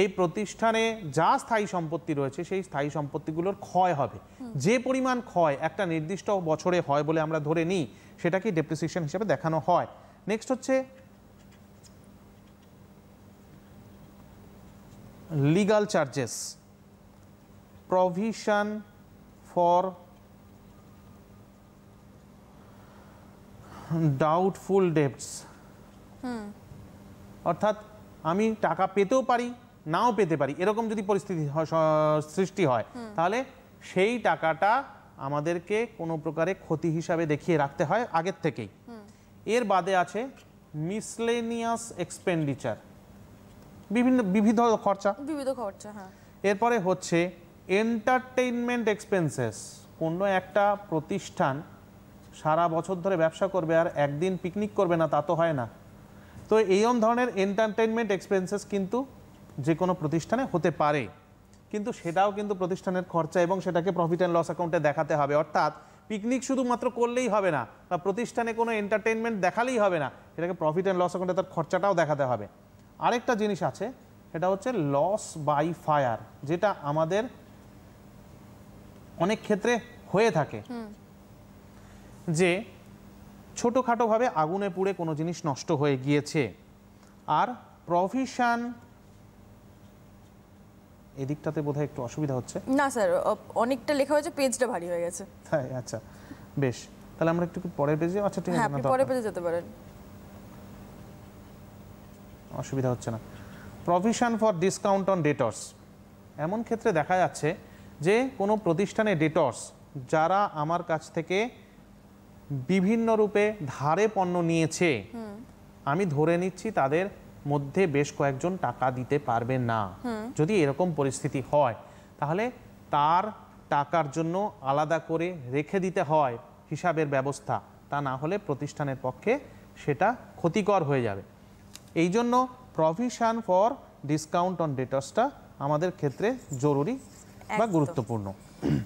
এই প্রতিষ্ঠানে যা স্থায়ী সম্পত্তি রয়েছে সেই স্থায়ী সম্পত্তিগুলোর ক্ষয় হবে যে পরিমাণ ক্ষয় একটা নির্দিষ্ট বছরে হয় বলে আমরা ধরে নিই সেটাকে ডেপ্রিসিয়েশন হিসেবে দেখানো হয় নেক্সট হচ্ছে legal charges provision for doubtful debts অর্থাৎ আমি টাকা পেতেও পারি নাও পেতে পারি এরকম যদি পরিস্থিতি সৃষ্টি হয় তাহলে সেই টাকাটা আমাদেরকে কোনো প্রকারে ক্ষতি হিসাবে দেখিয়ে রাখতে হয় আগের থেকেই এর বাদে আছে মিসলেনিয়াস এক্সপেন্ডিচার বিভিন্ন বিবিধ খরচা বিবিধ খরচা হ্যাঁ এরপরে হচ্ছে এন্টারটেইনমেন্ট এক্সপেন্সেস কোনো একটা প্রতিষ্ঠান সারা বছর ধরে ব্যবসা করবে আর একদিন পিকনিক করবে না তা তো হয় না তো এই ধরনের এন্টারটেনমেন্ট এক্সপেন্সেস কিন্তু যে কোনো প্রতিষ্ঠানে হতে পারে কিন্তু সেটাও কিন্তু প্রতিষ্ঠানের খরচা এবং সেটাকে প্রফিট অ্যান্ড লস অ্যাকাউন্টে দেখাতে হবে অর্থাৎ পিকনিক শুধুমাত্র করলেই হবে না বা প্রতিষ্ঠানে কোনো এন্টারটেনমেন্ট দেখালেই হবে না সেটাকে প্রফিট অ্যান্ড লস অ্যাকাউন্টে তার খরচাটাও দেখাতে হবে আরেকটা জিনিস আছে সেটা হচ্ছে লস বাই ফায়ার যেটা আমাদের অনেক ক্ষেত্রে হয়ে থাকে যে ছোটোখাটোভাবে আগুনে পুড়ে কোনো জিনিস নষ্ট হয়ে গিয়েছে আর প্রভিশন এদিকটাতে বোধহয় একটু অসুবিধা হচ্ছে না স্যার অনেকটা লেখা হয়েছে পেজটা ভারী হয়ে গেছে তাই হ্যাঁ, আচ্ছা বেশ তাহলে আমরা একটু পরের পেজে আচ্ছা ঠিক আছে পরে পরের পেজে যেতে পারেন অসুবিধা হচ্ছে না provision for discount on debtors এমন ক্ষেত্রে দেখা যাচ্ছে যে কোনো প্রতিষ্ঠানে ডেটর্স যারা আমার কাছ থেকে বিভিন্ন রূপে ধারে পণ্য নিয়েছে আমি ধরে নিচ্ছি তাদের মধ্যে বেশ কয়েকজন টাকা দিতে পারবে না যদি এরকম পরিস্থিতি হয় তাহলে তার টাকার জন্য আলাদা করে রেখে দিতে হয় হিসাবের ব্যবস্থা তা না হলে প্রতিষ্ঠানের পক্ষে সেটা ক্ষতিকর হয়ে যাবে এই জন্য প্রভিশন ফর ডিসকাউন্ট অন ডেটাসটা আমাদের ক্ষেত্রে জরুরি বা গুরুত্বপূর্ণ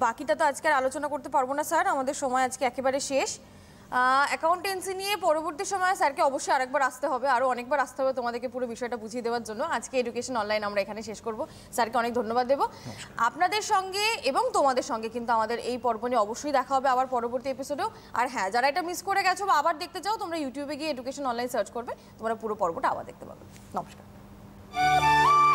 বাকিটা তো আজকে আলোচনা করতে পারবো না স্যার আমাদের সময় আজকে একেবারে শেষ অ্যাকাউন্টেন্সি নিয়ে পরবর্তী সময়ে স্যারকে অবশ্যই আরেকবার আসতে হবে আরও অনেকবার আসতে হবে তোমাদেরকে পুরো বিষয়টা বুঝিয়ে দেওয়ার জন্য আজকে এডুকেশন অনলাইন আমরা এখানে শেষ করব স্যারকে অনেক ধন্যবাদ দেব আপনাদের সঙ্গে এবং তোমাদের সঙ্গে কিন্তু আমাদের এই পর্ব নিয়ে অবশ্যই দেখা হবে আবার পরবর্তী এপিসোডেও আর হ্যাঁ যারা এটা মিস করে গেছো বা আবার দেখতে চাও তোমরা ইউটিউবে গিয়ে এডুকেশন অনলাইন সার্চ করবে তোমরা পুরো পর্বটা আবার দেখতে পাবে নমস্কার